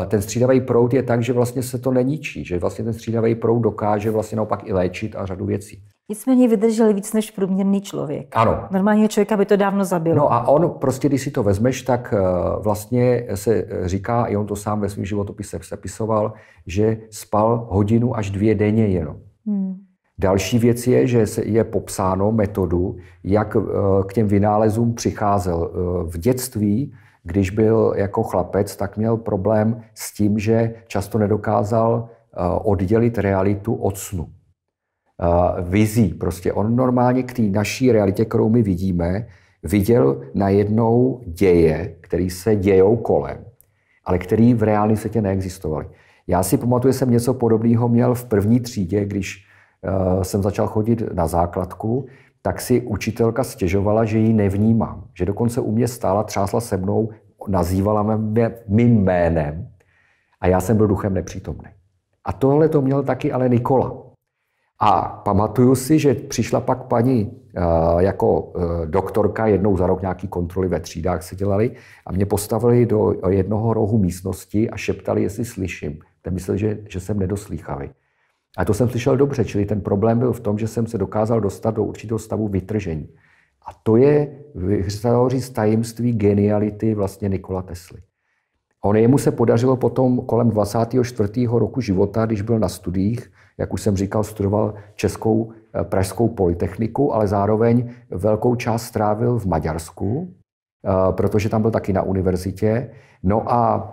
ten střídavý proud je tak, že vlastně se to neníčí, že vlastně ten střídavý proud dokáže vlastně naopak i léčit a řadu věcí. Nicméně vydrželi víc než průměrný člověk. Ano. Normálního člověka by to dávno zabilo. No a on prostě, když si to vezmeš, tak vlastně se e, říká, i on to sám ve svém životopise sepisoval, že spal hodinu až dvě denně jenom. Hmm. Další věc je, že je popsáno metodu, jak eh, k těm vynálezům přicházel. Eh, v dětství, když byl jako chlapec, tak měl problém s tím, že často nedokázal eh, oddělit realitu od snu. Vizí. Prostě on normálně k té naší realitě, kterou my vidíme, viděl najednou děje, které se dějou kolem, ale které v reálném světě neexistovaly. Já si pamatuju, že jsem něco podobného měl v první třídě, když Eh, jsem začal chodit na základku, tak si učitelka stěžovala, že ji nevnímám. Že dokonce u mě stála, třásla se mnou, nazývala mě mým jménem a já jsem byl duchem nepřítomný. A tohle to měl taky ale Nikola. A pamatuju si, že přišla pak paní eh, jako eh, doktorka jednou za rok nějaký kontroly ve třídách se dělali a mě postavili do jednoho rohu místnosti a šeptali, jestli slyším. Ten myslel, že, že jsem nedoslýchavý. A to jsem slyšel dobře, čili ten problém byl v tom, že jsem se dokázal dostat do určitého stavu vytržení. A to je, se dalo říct, tajemství geniality vlastně Nikola Tesly. On jemu se podařilo potom kolem 24. roku života, když byl na studiích, jak už jsem říkal, studoval českou eh, pražskou polytechniku, ale zároveň velkou část strávil v Maďarsku, eh, protože tam byl taky na univerzitě. No a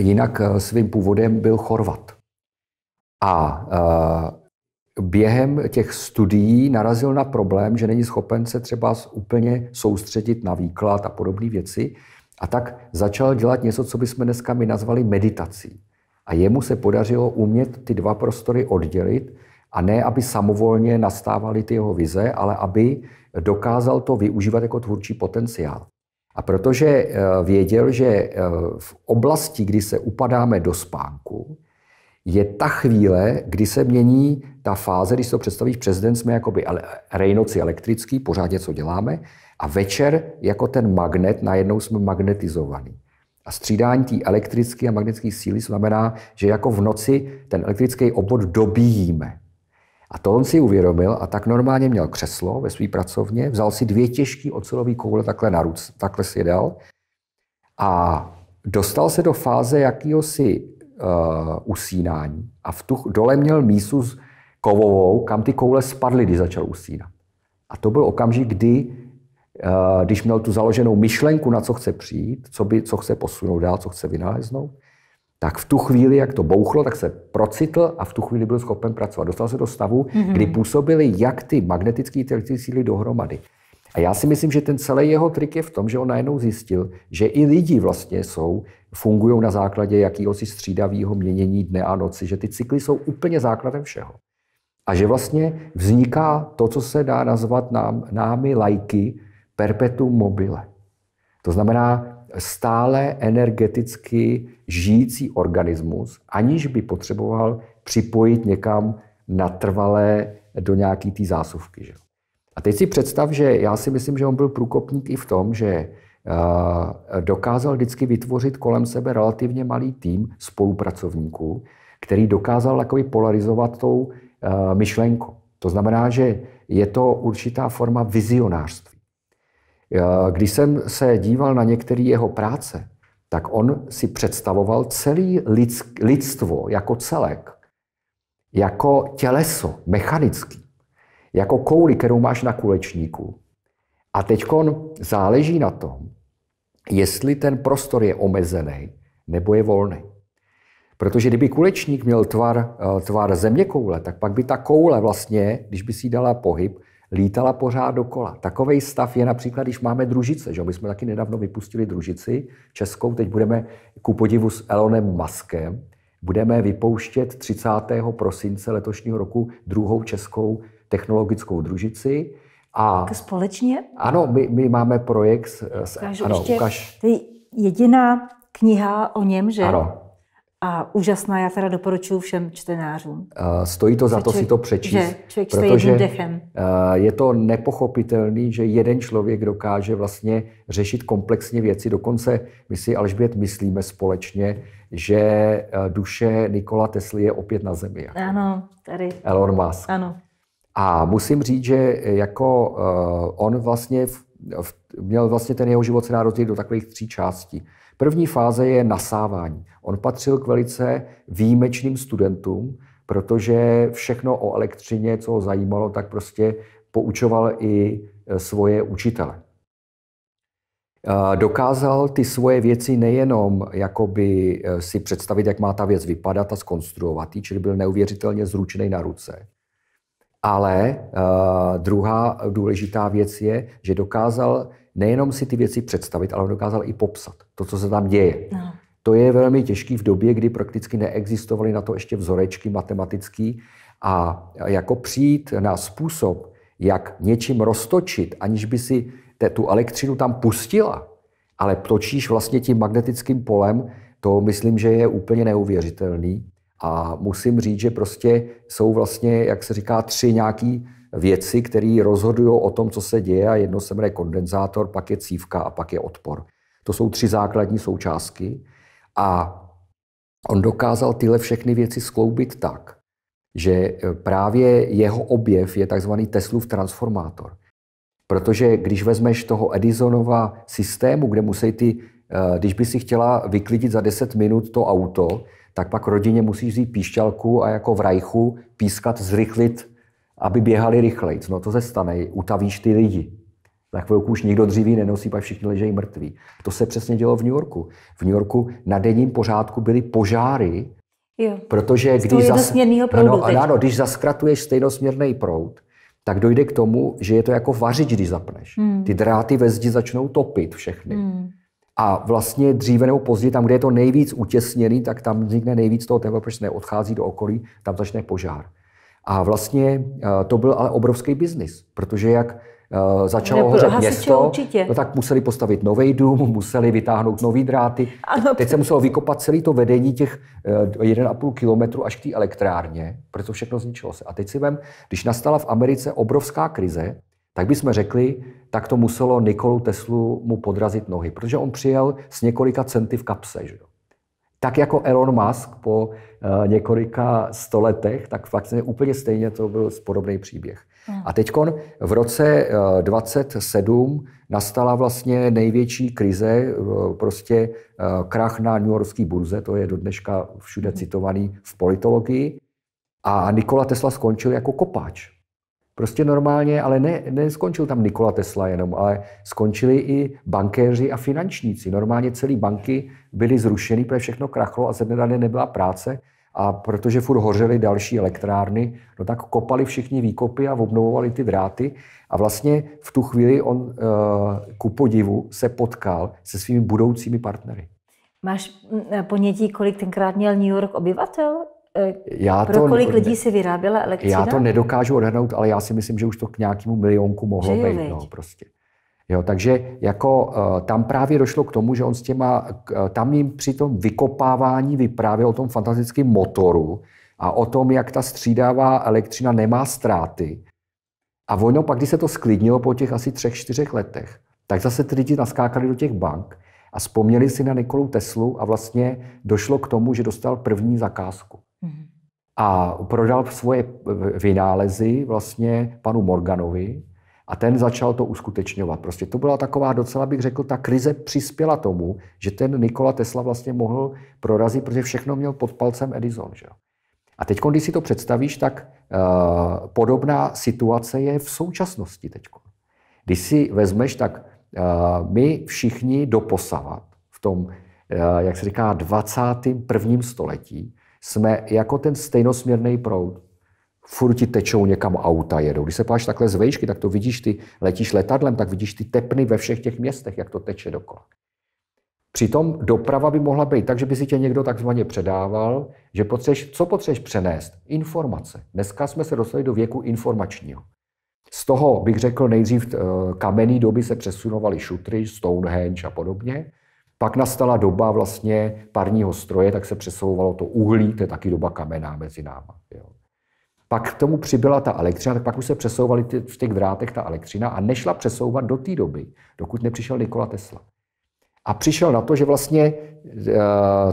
jinak eh, svým původem byl Chorvat. A e, během těch studií narazil na problém, že není schopen se třeba úplně soustředit na výklad a podobné věci. A tak začal dělat něco, co bychom dneska my nazvali meditací. A jemu se podařilo umět ty dva prostory oddělit a ne, aby samovolně nastávaly ty jeho vize, ale aby dokázal to využívat jako tvůrčí potenciál. A protože e, věděl, že e, v oblasti, kdy se upadáme do spánku, je ta chvíle, kdy se mění ta fáze, když to představíš přes den, jsme jakoby rejnoci elektrický, pořád něco děláme, a večer jako ten magnet, najednou jsme magnetizovaný. A střídání té elektrické a magnetické síly znamená, že jako v noci ten elektrický obvod dobíjíme. A to on si uvědomil a tak normálně měl křeslo ve své pracovně, vzal si dvě těžké ocelové koule takhle na ruce, takhle si dal a dostal se do fáze jakýhosi Eh, usínání. A v tu dole měl mísu s kovovou, kam ty koule spadly, když začal usínat. A to byl okamžik, kdy, eh, když měl tu založenou myšlenku, na co chce přijít, co, by, co chce posunout dál, co chce vynaleznout, tak v tu chvíli, jak to bouchlo, tak se procitl a v tu chvíli byl schopen pracovat. Dostal se do stavu, mm-hmm. kdy působily jak ty magnetické, ty elektrické síly dohromady. A já si myslím, že ten celý jeho trik je v tom, že on najednou zjistil, že i lidi vlastně jsou, fungují na základě jakýhosi střídavého měnění dne a noci, že ty cykly jsou úplně základem všeho. A že vlastně vzniká to, co se dá nazvat nám, námi lajky perpetuum mobile. To znamená stále energeticky žijící organismus, aniž by potřeboval připojit někam natrvalé do nějaké té zásuvky. Že? A teď si představ, že já si myslím, že on byl průkopník i v tom, že eh, dokázal vždycky vytvořit kolem sebe relativně malý tým spolupracovníků, který dokázal takový polarizovat tou eh, myšlenku. To znamená, že je to určitá forma vizionářství. Eh, když jsem se díval na některé jeho práce, tak on si představoval celý lidstvo jako celek, jako těleso, mechanický jako kouli, kterou máš na kulečníku. A teď záleží na tom, jestli ten prostor je omezený nebo je volný. Protože kdyby kulečník měl tvar, eh, tvar země koule, tak pak by ta koule vlastně, když by si dala pohyb, lítala pořád dokola. Takový stav je například, když máme družice. Že? My jsme taky nedávno vypustili družici českou, teď budeme ku podivu s Elonem Maskem, budeme vypouštět 30. prosince letošního roku druhou českou technologickou družici. A, tak společně? Ano, my, my máme projekt s... Ukážu ano, ještě, ukaž. To je jediná kniha o něm, že? Ano. A úžasná, já teda doporučuji všem čtenářům. Eh, stojí to za to člověk, si to přečíst. Že člověk protože jedním dechem. Eh, je to nepochopitelný, že jeden člověk dokáže vlastně řešit komplexně věci. Dokonce my si Alžbět myslíme společně, že eh, duše Nikola Tesly je opět na zemi. Jako ano, tady. Elon Musk. Ano. A musím říct, že jako eh, on vlastně v, měl vlastně ten jeho život se dá do takových tří částí. První fáze je nasávání. On patřil k velice výjimečným studentům, protože všechno o elektřině, co ho zajímalo, tak prostě poučoval i eh, svoje učitele. Eh, dokázal ty svoje věci nejenom jakoby si představit, jak má ta věc vypadat a zkonstruovat, čili byl neuvěřitelně zručný na ruce, ale uh, druhá důležitá věc je, že dokázal nejenom si ty věci představit, ale dokázal i popsat to, co se tam děje. No. To je velmi těžký v době, kdy prakticky neexistovaly na to ještě vzorečky matematický a jako přijít na způsob, jak něčím roztočit, aniž by si te, tu elektřinu tam pustila, ale točíš vlastně tím magnetickým polem, to myslím, že je úplně neuvěřitelný. A musím říct, že prostě jsou vlastně, jak se říká, tři nějaký věci, které rozhodují o tom, co se děje a jedno se jmenuje kondenzátor, pak je cívka a pak je odpor. To jsou tři základní součástky a on dokázal tyhle všechny věci skloubit tak, že e, právě jeho objev je takzvaný Teslův transformátor. Protože když vezmeš toho Edisonova systému, kde musí ty, e, když by si chtěla vyklidit za 10 minut to auto, tak pak rodině musíš vzít píšťalku a jako v rajchu pískat, zrychlit, aby běhali rychleji. No to se stane, utavíš ty lidi. Za chvilku už nikdo dříví nenosí, pak všichni ležejí mrtví. To se přesně dělo v New Yorku. V New Yorku na denním pořádku byly požáry, jo. protože když, zas... no, ano, ano, když zaskratuješ stejnosměrný proud, tak dojde k tomu, že je to jako vařič, když zapneš. Hmm. Ty dráty ve zdi začnou topit všechny. Hmm. A vlastně dříve nebo později, tam, kde je to nejvíc utěsněný, tak tam vznikne nejvíc toho tepla, protože neodchází do okolí, tam začne požár. A vlastně eh, to byl ale obrovský biznis, protože jak eh, začalo Nebyl, hořet město, no tak museli postavit nový dům, museli vytáhnout nový dráty. Ano. Teď se muselo vykopat celé to vedení těch 1,5 eh, kilometru až k té elektrárně, protože všechno zničilo se. A teď si vem, když nastala v Americe obrovská krize, tak bychom řekli, tak to muselo Nikolu Teslu mu podrazit nohy, protože on přijel s několika centy v kapse. Že? Tak jako Elon Musk po uh, několika stoletech, tak vlastně úplně stejně to byl podobný příběh. Hmm. A teď v roce 27 eh, nastala vlastně největší krize, eh, prostě krach na New Yorkské burze, to je do dneška všude hmm. citovaný v politologii. A Nikola Tesla skončil jako kopáč Prostě normálně, ale ne, neskončil tam Nikola Tesla jenom, ale skončili i bankéři a finančníci. Normálně celé banky byly zrušeny, protože všechno krachlo a ze dne nebyla práce. A protože furt hořely další elektrárny, no tak kopali všichni výkopy a obnovovali ty dráty. A vlastně v tu chvíli on eh, ku podivu se potkal se svými budoucími partnery. Máš mm, eh, ponětí, kolik tenkrát měl New York obyvatel? Eh, já pro to, kolik lidí si vyráběla elektřina? Já to nedokážu odhadnout, ale já si myslím, že už to k nějakému milionku mohlo být. No, prostě. Jo, takže jako eh, tam právě došlo k tomu, že on s těma, eh, tam jim při tom vykopávání vyprávěl o tom fantastickém motoru a o tom, jak ta střídavá elektřina nemá ztráty. A ono pak, když se to sklidnilo po těch asi třech, čtyřech letech, tak zase ty lidi naskákali do těch bank a vzpomněli si na Nikolu Teslu a vlastně došlo k tomu, že dostal první zakázku a prodal svoje vynálezy vlastně panu Morganovi a ten začal to uskutečňovat. Prostě to byla taková docela, bych řekl, ta krize přispěla tomu, že ten Nikola Tesla vlastně mohl prorazit, protože všechno měl pod palcem Edison. Že? A teď, když si to představíš, tak uh, podobná situace je v současnosti teď. Když si vezmeš, tak uh, my všichni doposavat v tom, uh, jak se říká, 21. století, jsme jako ten stejnosměrný proud. Furt ti tečou někam auta, jedou. Když se páš takhle z vejšky, tak to vidíš, ty letíš letadlem, tak vidíš ty tepny ve všech těch městech, jak to teče dokola. Přitom doprava by mohla být tak, že by si tě někdo takzvaně předával, že potřeš, co potřeš přenést? Informace. Dneska jsme se dostali do věku informačního. Z toho bych řekl nejdřív eh, kamenný doby se přesunovaly šutry, Stonehenge a podobně. Pak nastala doba vlastně parního stroje, tak se přesouvalo to uhlí, to je taky doba kamená mezi náma. Jo. Pak k tomu přibyla ta elektřina, tak pak už se přesouvaly ty, v těch drátech ta elektřina a nešla přesouvat do té doby, dokud nepřišel Nikola Tesla. A přišel na to, že vlastně eh,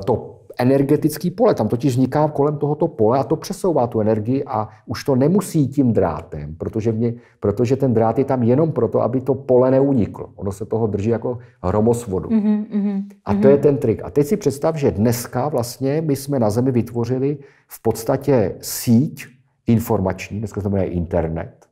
to energetický pole. Tam totiž vzniká kolem tohoto pole a to přesouvá tu energii a už to nemusí tím drátem, protože, mě, protože ten drát je tam jenom proto, aby to pole neuniklo. Ono se toho drží jako hromos vodu. Mm-hmm, mm-hmm, a to mhm. je ten trik. A teď si představ, že dneska vlastně my jsme na Zemi vytvořili v podstatě síť informační, dneska to jmenuje internet.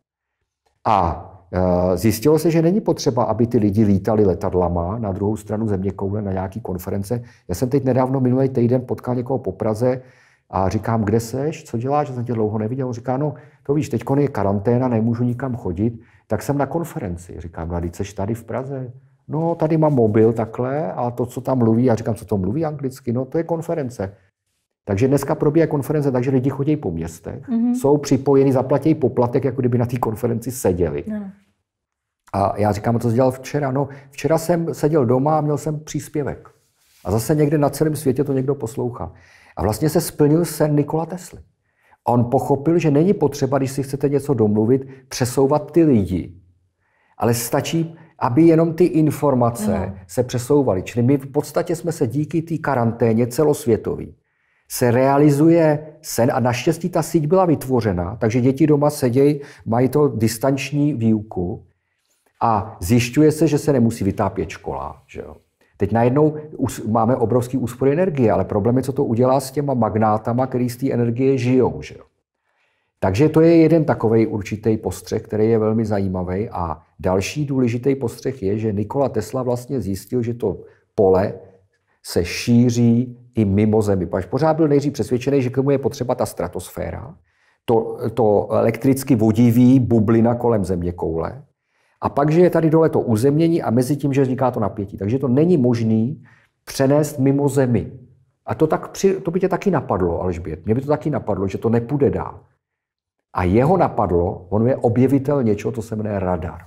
A Eh, zjistilo se, že není potřeba, aby ty lidi lítali letadlama na druhou stranu země koule na nějaký konference. Já jsem teď nedávno minulý týden potkal někoho po Praze a říkám, kde seš, co děláš, že jsem tě dlouho neviděl. On říká, no to víš, teď je karanténa, nemůžu nikam chodit, tak jsem na konferenci. Říkám, no seš tady v Praze. No, tady mám mobil takhle a to, co tam mluví, já říkám, co to mluví anglicky, no to je konference. Takže dneska probíhá konference, takže lidi chodí po městech, mm-hmm. jsou připojeni, zaplatí poplatek, jako kdyby na té konferenci seděli. No. A já říkám, co jsi dělal včera? No, včera jsem seděl doma a měl jsem příspěvek. A zase někde na celém světě to někdo poslouchá. A vlastně se splnil sen Nikola Tesly. on pochopil, že není potřeba, když si chcete něco domluvit, přesouvat ty lidi. Ale stačí, aby jenom ty informace no. se přesouvaly. Čili my v podstatě jsme se díky té karanténě celosvětový se realizuje sen a naštěstí ta síť byla vytvořena, takže děti doma sedějí, mají to distanční výuku a zjišťuje se, že se nemusí vytápět škola. Že jo? Teď najednou máme obrovský úspor energie, ale problém je, co to udělá s těma magnátama, který z té energie žijou. Že jo? Takže to je jeden takový určitý postřeh, který je velmi zajímavý. A další důležitý postřeh je, že Nikola Tesla vlastně zjistil, že to pole se šíří i mimo Zemi. Až pořád byl nejdřív přesvědčený, že k tomu je potřeba ta stratosféra, to, to elektricky vodivý bublina kolem země koule. A pak, že je tady dole to uzemnění a mezi tím, že vzniká to napětí. Takže to není možný přenést mimo Zemi. A to, tak to by tě taky napadlo, Alžbět. Mě by to taky napadlo, že to nepůjde dál. A jeho napadlo, on je objevitel něčeho, to se jmenuje radar.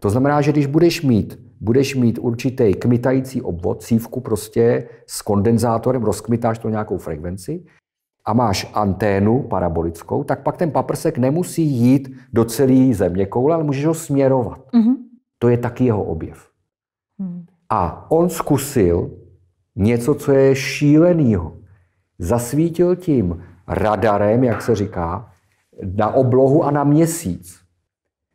To znamená, že když budeš mít budeš mít určitý kmitající obvod, cívku prostě s kondenzátorem, rozkmitáš to nějakou frekvenci a máš anténu parabolickou, tak pak ten paprsek nemusí jít do celé země koule, ale můžeš ho směrovat. Mm-hmm. To je taky jeho objev. Mm. A on zkusil něco, co je šílenýho. Zasvítil tím radarem, jak se říká, na oblohu a na měsíc.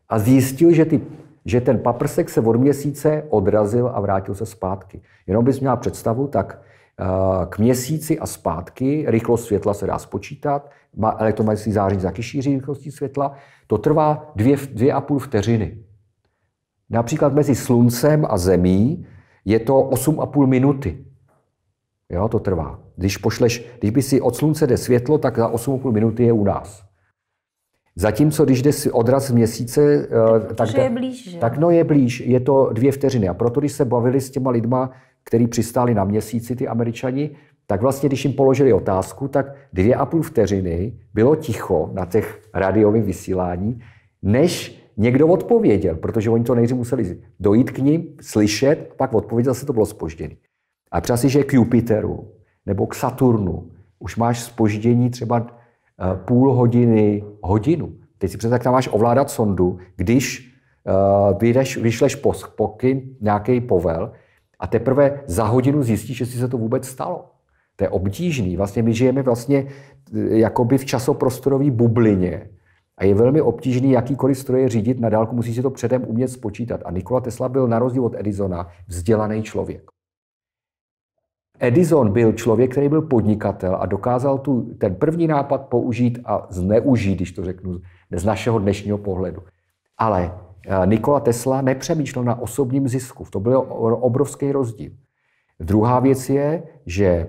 A zjistil, že ty že ten paprsek se od měsíce odrazil a vrátil se zpátky. Jenom bys měla představu, tak eh, k měsíci a zpátky rychlost světla se dá spočítat, elektromagnetický záření taky šíří rychlostí světla, to trvá dvě, dvě a půl vteřiny. Například mezi sluncem a zemí je to 8,5 minuty. Jo, to trvá. Když pošleš, když by si od slunce jde světlo, tak za 8,5 minuty je u nás. Zatímco, když jde odraz měsíce, eh, tak, je blíž, že? tak no je blíž, je to dvě vteřiny. A proto, když se bavili s těma lidma, kteří přistáli na měsíci, ty američani, tak vlastně, když jim položili otázku, tak dvě a půl vteřiny bylo ticho na těch rádiových vysílání, než někdo odpověděl, protože oni to nejdřív museli dojít k ním, slyšet, pak odpověděl, se to bylo spožděné. A třeba si, že k Jupiteru nebo k Saturnu už máš spoždění třeba Eh, půl hodiny, hodinu. Teď si představ, jak tam máš ovládat sondu, když eh, vyjdeš, vyšleš pokyn, nějaký povel a teprve za hodinu zjistíš, jestli se to vůbec stalo. To je obtížný. Vlastně my žijeme vlastně eh, jakoby v časoprostorové bublině, a je velmi obtížný jakýkoliv stroje řídit na dálku, musí si to předem umět spočítat. A Nikola Tesla byl na rozdíl od Edisona vzdělaný člověk. Edison byl člověk, který byl podnikatel a dokázal tu, ten první nápad použít a zneužít, když to řeknu, z našeho dnešního pohledu. Ale eh, Nikola Tesla nepřemýšlel na osobním zisku. To byl obrovský rozdíl. Druhá věc je, že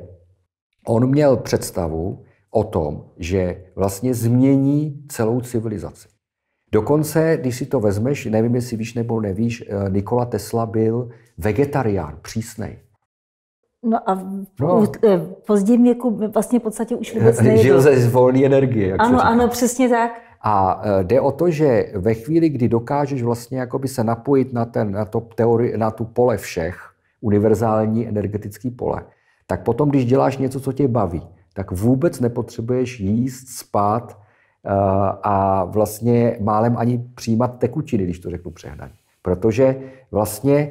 on měl představu o tom, že vlastně změní celou civilizaci. Dokonce, když si to vezmeš, nevím, jestli víš nebo nevíš, eh, Nikola Tesla byl vegetarián, přísnej. No a v, no. v eh, pozdním věku vlastně v podstatě už vůbec nejde. Žil ze volné energie. Jak ano, ano, přesně tak. A eh, jde o to, že ve chvíli, kdy dokážeš vlastně jakoby se napojit na, ten, na, to teori, na tu pole všech, univerzální energetický pole, tak potom, když děláš něco, co tě baví, tak vůbec nepotřebuješ jíst, spát eh, a vlastně málem ani přijímat tekutiny, když to řeknu přehnaně. Protože vlastně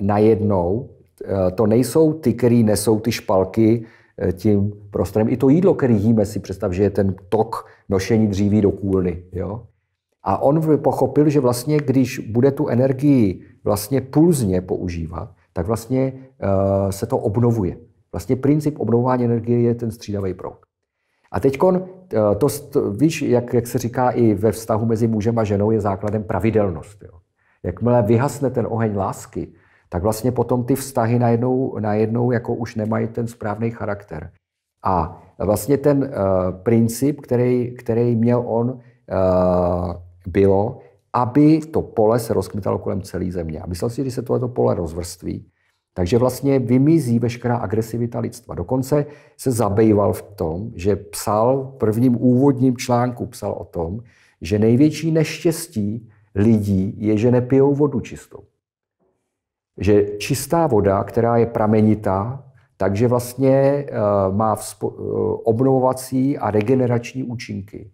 najednou Eh, to nejsou ty, který nesou ty špalky eh, tím prostorem. I to jídlo, který jíme, si představ, že je ten tok nošení dříví do kůlny. Jo? A on pochopil, že vlastně, když bude tu energii vlastně pulzně používat, tak vlastně uh, se to obnovuje. Vlastně princip obnovování energie je ten střídavý proud. A teď uh, to, víš, jak, jak se říká i ve vztahu mezi mužem a ženou, je základem pravidelnost. Jo? Jakmile vyhasne ten oheň lásky, tak vlastně potom ty vztahy najednou, najednou jako už nemají ten správný charakter. A vlastně ten uh, princip, který, který měl on, uh, bylo, aby to pole se rozkmitalo kolem celé země. A myslel si, že se tohleto pole rozvrství, takže vlastně vymizí veškerá agresivita lidstva. Dokonce se zabýval v tom, že psal v prvním úvodním článku psal o tom, že největší neštěstí lidí je, že nepijou vodu čistou že čistá voda, která je pramenitá, takže vlastně eh, má eh, obnovovací a regenerační účinky.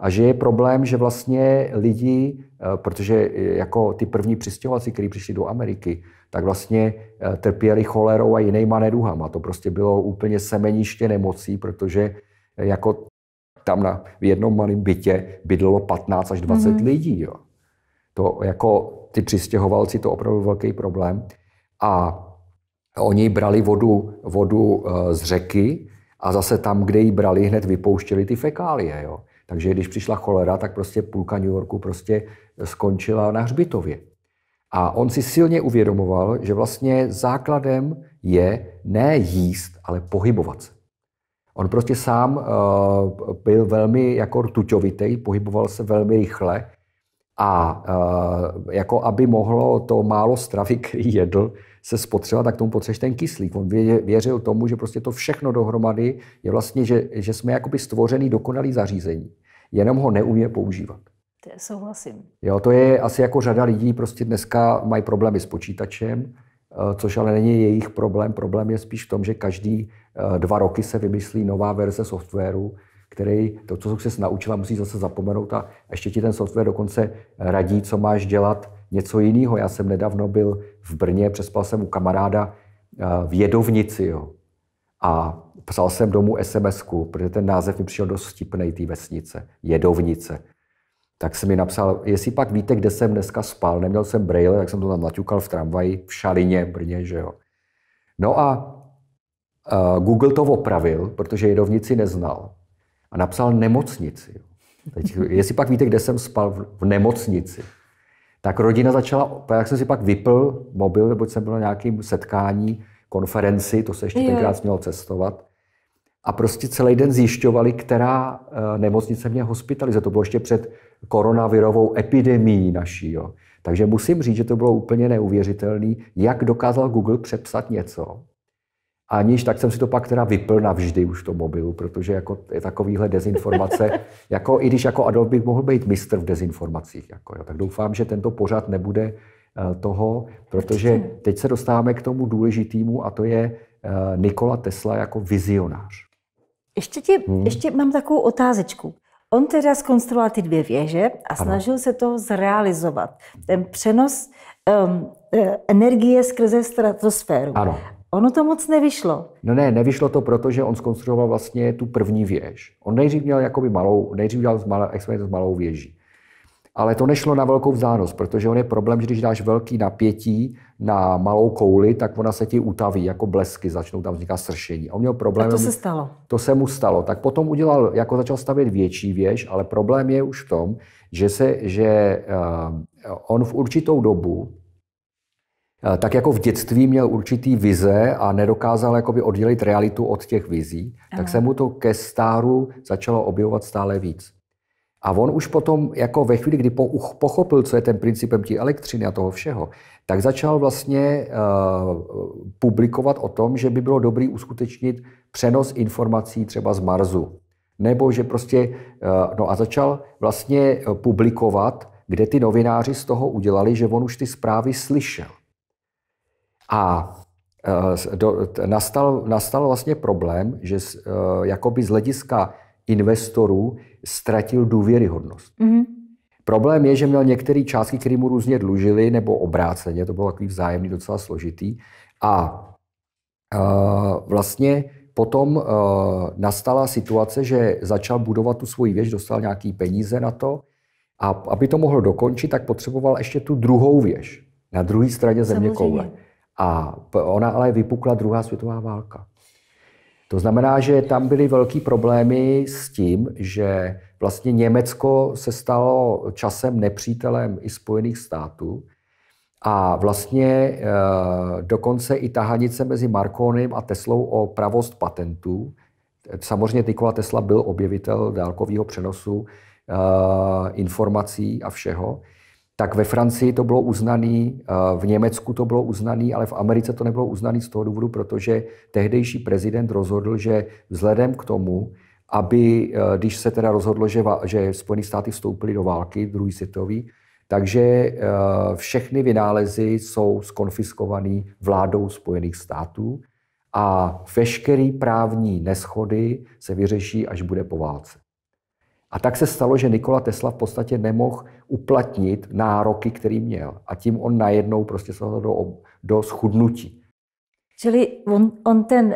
A že je problém, že vlastně lidi, eh, protože jako ty první přistěhovalci, kteří přišli do Ameriky, tak vlastně trpěli cholerou a jinýma neduhama. To prostě bylo úplně semeniště nemocí, protože jako tam na, v jednom malém bytě bydlelo 15 až 20 mm-hmm. lidí. Jo. To jako ty přistěhovalci, to opravdu velký problém. A oni brali vodu, vodu eh, z řeky a zase tam, kde ji brali, hned vypouštěli ty fekálie. Jo. Takže když přišla cholera, tak prostě půlka New Yorku prostě skončila na hřbitově. A on si silně uvědomoval, že vlastně základem je ne jíst, ale pohybovat se. On prostě sám uh, byl velmi jako rtuťovitý, pohyboval se velmi rychle a e, jako aby mohlo to málo stravy, který jedl, se spotřebovat, tak tomu potřebuješ ten kyslík. On věřil tomu, že prostě to všechno dohromady je vlastně, že, že jsme jakoby stvořený dokonalý zařízení, jenom ho neumíme používat. To je, souhlasím. Jo, to je asi jako řada lidí prostě dneska mají problémy s počítačem, e, což ale není jejich problém. Problém je spíš v tom, že každý e, dva roky se vymyslí nová verze softwaru, který to, co se naučila, musí zase zapomenout a ještě ti ten software dokonce radí, co máš dělat něco jiného. Já jsem nedávno byl v Brně, přespal jsem u kamaráda eh, v jedovnici jo. a psal jsem domů sms protože ten název mi přišel dost vtipnej té vesnice, jedovnice. Tak jsem mi napsal, jestli pak víte, kde jsem dneska spal, neměl jsem braille, tak jsem to tam naťukal v tramvaji v Šalině, Brně, že jo. No a eh, Google to opravil, protože jedovnici neznal a napsal nemocnici. Teď, jestli pak víte, kde jsem spal, v nemocnici. Tak rodina začala, jak jsem si pak vypl mobil, nebo jsem byl na nějakém setkání, konferenci, to se ještě Je. tenkrát mělo cestovat. A prostě celý den zjišťovali, která eh, nemocnice mě hospitalizuje. To bylo ještě před koronavirovou epidemií naší. Jo. Takže musím říct, že to bylo úplně neuvěřitelné, jak dokázal Google přepsat něco, Aniž tak jsem si to pak teda vypl navždy už to mobilu, protože jako je takovýhle dezinformace, jako i když jako Adolf bych mohl být mistr v dezinformacích, jako, jo, tak doufám, že tento pořad nebude eh, toho, protože teď se dostáváme k tomu důležitému a to je eh, Nikola Tesla jako vizionář. Ještě, ti, hmm. ještě mám takovou otázečku. On teda skonstruoval ty dvě věže a snažil se to zrealizovat. Ten přenos um, energie skrze stratosféru. Ano. Ono to moc nevyšlo. No ne, nevyšlo to, protože on skonstruoval vlastně tu první věž. On nejdřív měl jakoby malou, nejdřív dělal z experiment s malou věží. Ale to nešlo na velkou vzdálenost, protože on je problém, že když dáš velký napětí na malou kouli, tak ona se ti utaví jako blesky, začnou tam vznikat sršení. On měl problém. A to se stalo. To se mu stalo. Tak potom udělal, jako začal stavět větší věž, ale problém je už v tom, že, se, že uh, on v určitou dobu Eh, tak jako v dětství měl určitý vize a nedokázal jakoby oddělit realitu od těch vizí, ano. tak se mu to ke stáru začalo objevovat stále víc. A on už potom, jako ve chvíli, kdy pochopil, co je ten principem té elektřiny a toho všeho, tak začal vlastně uh, publikovat o tom, že by bylo dobré uskutečnit přenos informací třeba z Marsu. Nebo že prostě, uh, no a začal vlastně publikovat, kde ty novináři z toho udělali, že on už ty zprávy slyšel. A eh, do, nastal, nastal vlastně problém, že z, eh, jakoby z hlediska investorů ztratil důvěryhodnost. Mm-hmm. Problém je, že měl některé částky, které mu různě dlužili, nebo obráceně, to bylo takový vzájemný, docela složitý. A e, vlastně potom e, nastala situace, že začal budovat tu svoji věž, dostal nějaký peníze na to a aby to mohl dokončit, tak potřeboval ještě tu druhou věž na druhé straně země Samozřejmě. koule. A ona ale vypukla druhá světová válka. To znamená, že tam byly velký problémy s tím, že vlastně Německo se stalo časem nepřítelem i Spojených států a vlastně e, dokonce i tahanice mezi Markonem a Teslou o pravost patentů. Eh, samozřejmě Nikola Tesla byl objevitel dálkového přenosu e, informací a všeho tak ve Francii to bylo uznané, eh, v Německu to bylo uznané, ale v Americe to nebylo uznané z toho důvodu, protože tehdejší prezident rozhodl, že vzhledem k tomu, aby, eh, když se teda rozhodlo, že, že Spojené státy vstoupily do války druhý světový, takže eh, všechny vynálezy jsou skonfiskované vládou Spojených států a veškeré právní neschody se vyřeší, až bude po válce. A tak se stalo, že Nikola Tesla v podstatě nemohl uplatnit nároky, který měl. A tím on najednou prostě se do, do schudnutí. Čili on, on ten uh,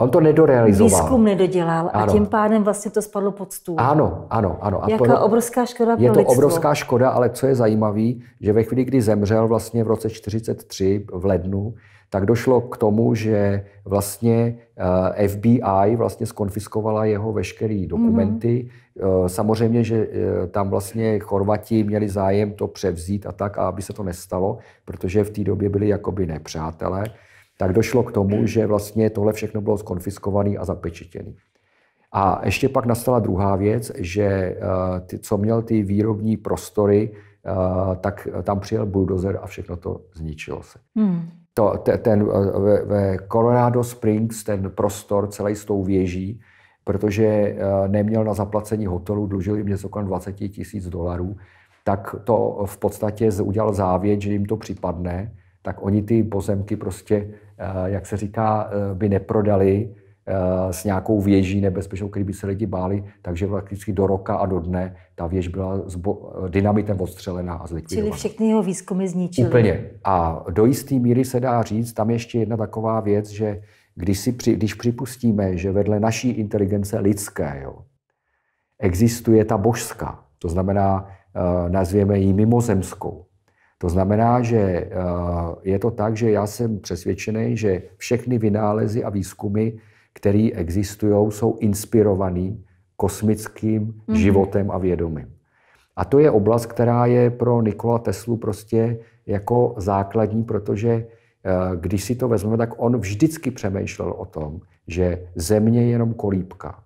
on to nedorealizoval. výzkum nedodělal ano. a tím pádem vlastně to spadlo pod stůl. Ano, ano, ano. A Jaká to, obrovská škoda pro Je to lidstvo. obrovská škoda, ale co je zajímavé, že ve chvíli, kdy zemřel vlastně v roce 43 v lednu, tak došlo k tomu, že vlastně eh, FBI vlastně skonfiskovala jeho veškeré dokumenty, mm-hmm Eh, samozřejmě, že eh, tam vlastně Chorvati měli zájem to převzít a tak, a aby se to nestalo, protože v té době byli jakoby nepřátelé, tak došlo k tomu, že vlastně tohle všechno bylo skonfiskované a zapečetěné. A ještě pak nastala druhá věc, že eh, ty, co měl ty výrobní prostory, tak tam přijel buldozer a všechno to zničilo se. Hmm. To, ten, ve, ve Colorado Springs ten prostor celý s tou věží, protože eh, neměl na zaplacení hotelu, dlužil jim něco kolem 20 tisíc dolarů, tak to v podstatě udělal závěť, že jim to připadne, tak oni ty pozemky prostě, eh, jak se říká, eh, by neprodali s nějakou věží nebezpečnou, který by se lidi báli, takže vlastně do roka a do dne ta věž byla zbo- dynamitem odstřelená a zlikvidována. Čili všechny jeho výzkumy zničily. Úplně. A do jisté míry se dá říct, tam ještě jedna taková věc, že když, si při, když připustíme, že vedle naší inteligence lidské jo, existuje ta božská, to znamená, eh, nazvěme ji mimozemskou. To znamená, že eh, je to tak, že já jsem přesvědčený, že všechny vynálezy a výzkumy, které existují, jsou inspirovaný kosmickým mm-hmm. životem a vědomím. A to je oblast, která je pro Nikola Teslu prostě jako základní, protože Eh, když si to vezmeme, tak on vždycky přemýšlel o tom, že země je jenom kolíbka.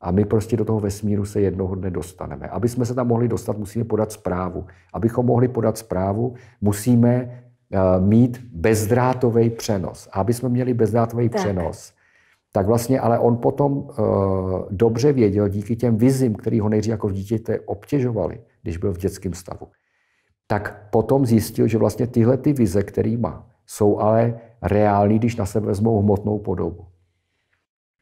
A my prostě do toho vesmíru se jednoho dne dostaneme. Aby jsme se tam mohli dostat, musíme podat zprávu. Abychom mohli podat zprávu, musíme eh, mít bezdrátový přenos. A aby jsme měli bezdrátový tak. přenos, tak vlastně, ale on potom uh, dobře věděl díky těm vizím, který ho nejdřív jako dítěte obtěžovali, když byl v dětském stavu, tak potom zjistil, že vlastně tyhle ty vize, který má, jsou ale reální, když na sebe vezmou hmotnou podobu.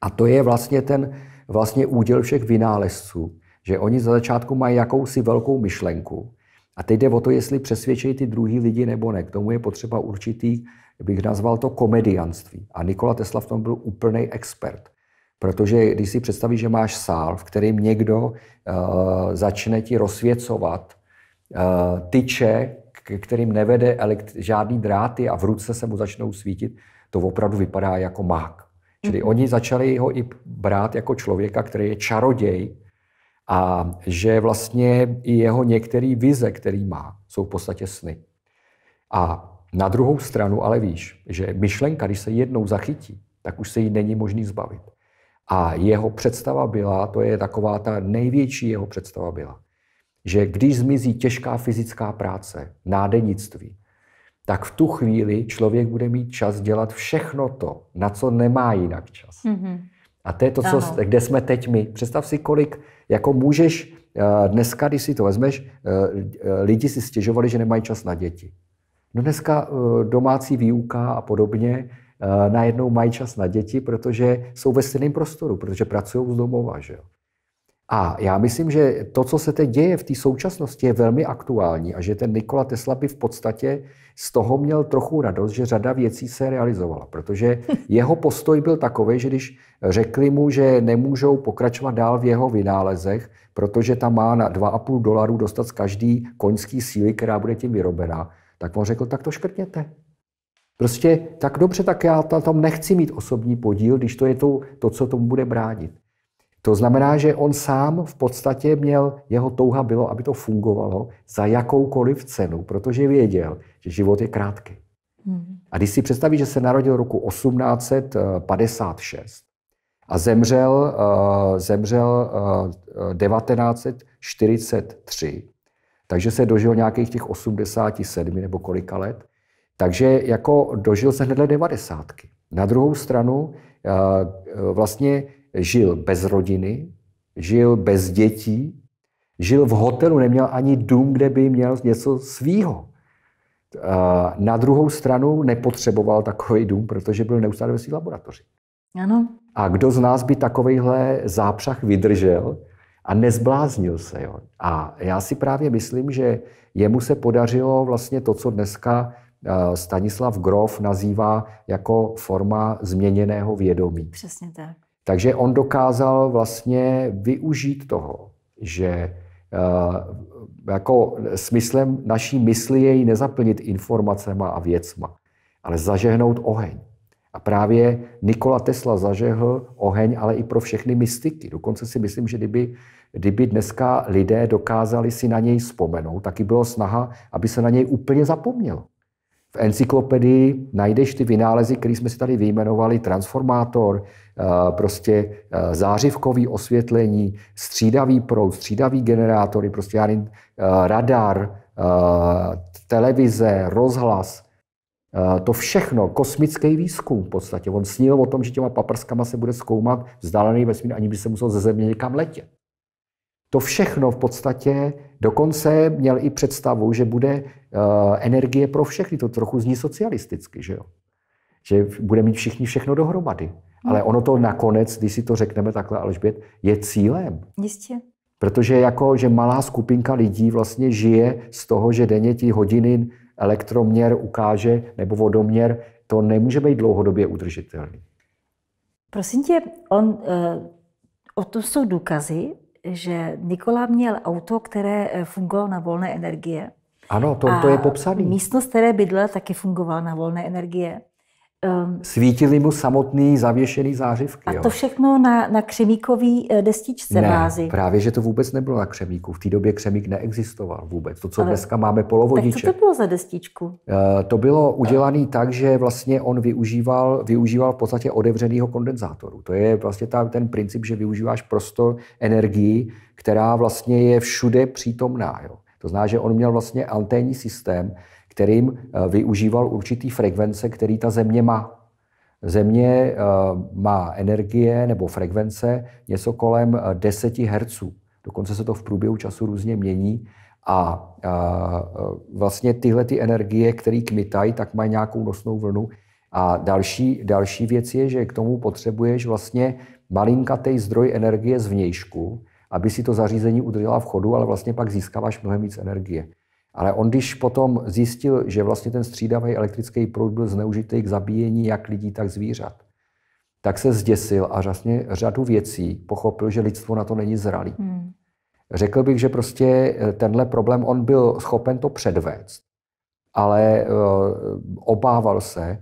A to je vlastně ten vlastně úděl všech vynálezců, že oni za začátku mají jakousi velkou myšlenku. A teď jde o to, jestli přesvědčí ty druhý lidi nebo ne. K tomu je potřeba určitý, bych nazval to komedianství. A Nikola Tesla v tom byl úplný expert. Protože když si představíš, že máš sál, v kterém někdo uh, začne ti rozsvěcovat uh, tyče k kterým nevede elekt- žádný dráty a v ruce se mu začnou svítit, to opravdu vypadá jako mák. Čili mm-hmm. oni začali ho i brát jako člověka, který je čaroděj a že vlastně i jeho některé vize, který má, jsou v podstatě sny. A na druhou stranu ale víš, že myšlenka, když se jednou zachytí, tak už se jí není možný zbavit. A jeho představa byla, to je taková ta největší jeho představa byla, že když zmizí těžká fyzická práce, nádenictví, tak v tu chvíli člověk bude mít čas dělat všechno to, na co nemá jinak čas. Mm-hmm. A to je to, co, kde jsme teď my. Představ si, kolik jako můžeš eh, dneska, když si to vezmeš, eh, eh, lidi si stěžovali, že nemají čas na děti. No dneska domácí výuka a podobně, najednou mají čas na děti, protože jsou ve stejném prostoru, protože pracují z domova. Že jo? A já myslím, že to, co se teď děje v té současnosti, je velmi aktuální a že ten Nikola Tesla by v podstatě z toho měl trochu radost, že řada věcí se realizovala, protože jeho postoj byl takový, že když řekli mu, že nemůžou pokračovat dál v jeho vynálezech, protože tam má na 2,5 dolarů dostat z každý koňský síly, která bude tím vyrobena, tak on řekl, tak to škrtněte. Prostě tak dobře, tak já tam nechci mít osobní podíl, když to je to, to co tomu bude bránit. To znamená, že on sám v podstatě měl, jeho touha bylo, aby to fungovalo za jakoukoliv cenu, protože věděl, že život je krátký. Hmm. A když si představí, že se narodil roku 1856 a zemřel, eh, zemřel 1943, eh, takže se dožil nějakých těch 87 nebo kolika let, takže jako dožil se hned 90. Na druhou stranu eh, vlastně žil bez rodiny, žil bez dětí, žil v hotelu, neměl ani dům, kde by měl něco svýho. Na druhou stranu nepotřeboval takový dům, protože byl neustále ve své laboratoři. Ano. A kdo z nás by takovýhle zápřah vydržel a nezbláznil se? Jo? A já si právě myslím, že jemu se podařilo vlastně to, co dneska eh, Stanislav Grof nazývá jako forma změněného vědomí. Přesně tak. Takže on dokázal vlastně využít toho, že eh, jako smyslem naší mysli je ji nezaplnit informacema a věcma, ale zažehnout oheň. A právě Nikola Tesla zažehl oheň, ale i pro všechny mystiky. Dokonce si myslím, že kdyby, kdyby dneska lidé dokázali si na něj vzpomenout, taky bylo snaha, aby se na něj úplně zapomnělo. V encyklopedii najdeš ty vynálezy, které jsme si tady vyjmenovali, transformátor, eh, prostě eh, zářivkový osvětlení, střídavý proud, střídavý generátory, prostě eh, radar, televize, rozhlas, to všechno, kosmický výzkum v podstatě. On snil o tom, že těma paprskama se bude zkoumat vzdálený vesmír, ani by se musel ze Země někam letět. To všechno v podstatě dokonce měl i představu, že bude eh, energie pro všechny. To trochu zní socialisticky, že jo? Že bude mít všichni všechno dohromady. Hmm. Ale ono to nakonec, když si to řekneme takhle, Alžbět, je cílem. Jistě. Protože jako, že malá skupinka lidí vlastně žije z toho, že denně ti hodiny elektroměr ukáže nebo vodoměr, to nemůže být dlouhodobě udržitelný. Prosím tě, on, uh, o to jsou důkazy, že Nikola měl auto, které eh, fungovalo na volné energie. Ano, to, to je popsané. Místnost, které bydlel, taky fungovala na volné energie. Um, ehm, Svítili mu samotný zavěšený zářivky. A to jo. všechno na, na křemíkový eh, destičce ne, vázy. právě, že to vůbec nebylo na křemíku. V té době křemík neexistoval vůbec. To, co Ale, dneska máme polovodiče. Tak co to bylo za destičku? Uh, to bylo udělané tak, že vlastně on využíval, využíval v podstatě odevřenýho kondenzátoru. To je vlastně ta, ten princip, že využíváš prostor energii, která vlastně je všude přítomná. Jo. To znamená, že on měl vlastně anténní systém, kterým eh, využíval určitý frekvence, který ta země má. Země eh, má energie nebo frekvence něco kolem 10 eh, Hz. Dokonce se to v průběhu času různě mění. A vlastně tyhle ty energie, které kmitají, tak mají nějakou nosnou vlnu. A další, další věc je, že k tomu potřebuješ vlastně malinkatý zdroj energie zvnějšku, aby si to zařízení udržela v chodu, ale vlastně pak získáváš mnohem víc energie. Ale on, když potom zjistil, že vlastně ten střídavý elektrický proud byl zneužitý k zabíjení jak lidí, tak zvířat, tak se zděsil a vlastně řadu věcí pochopil, že lidstvo na to není zralý. Hmm. Řekl bych, že prostě eh, tenhle problém, on byl schopen to předvést, ale eh, obával se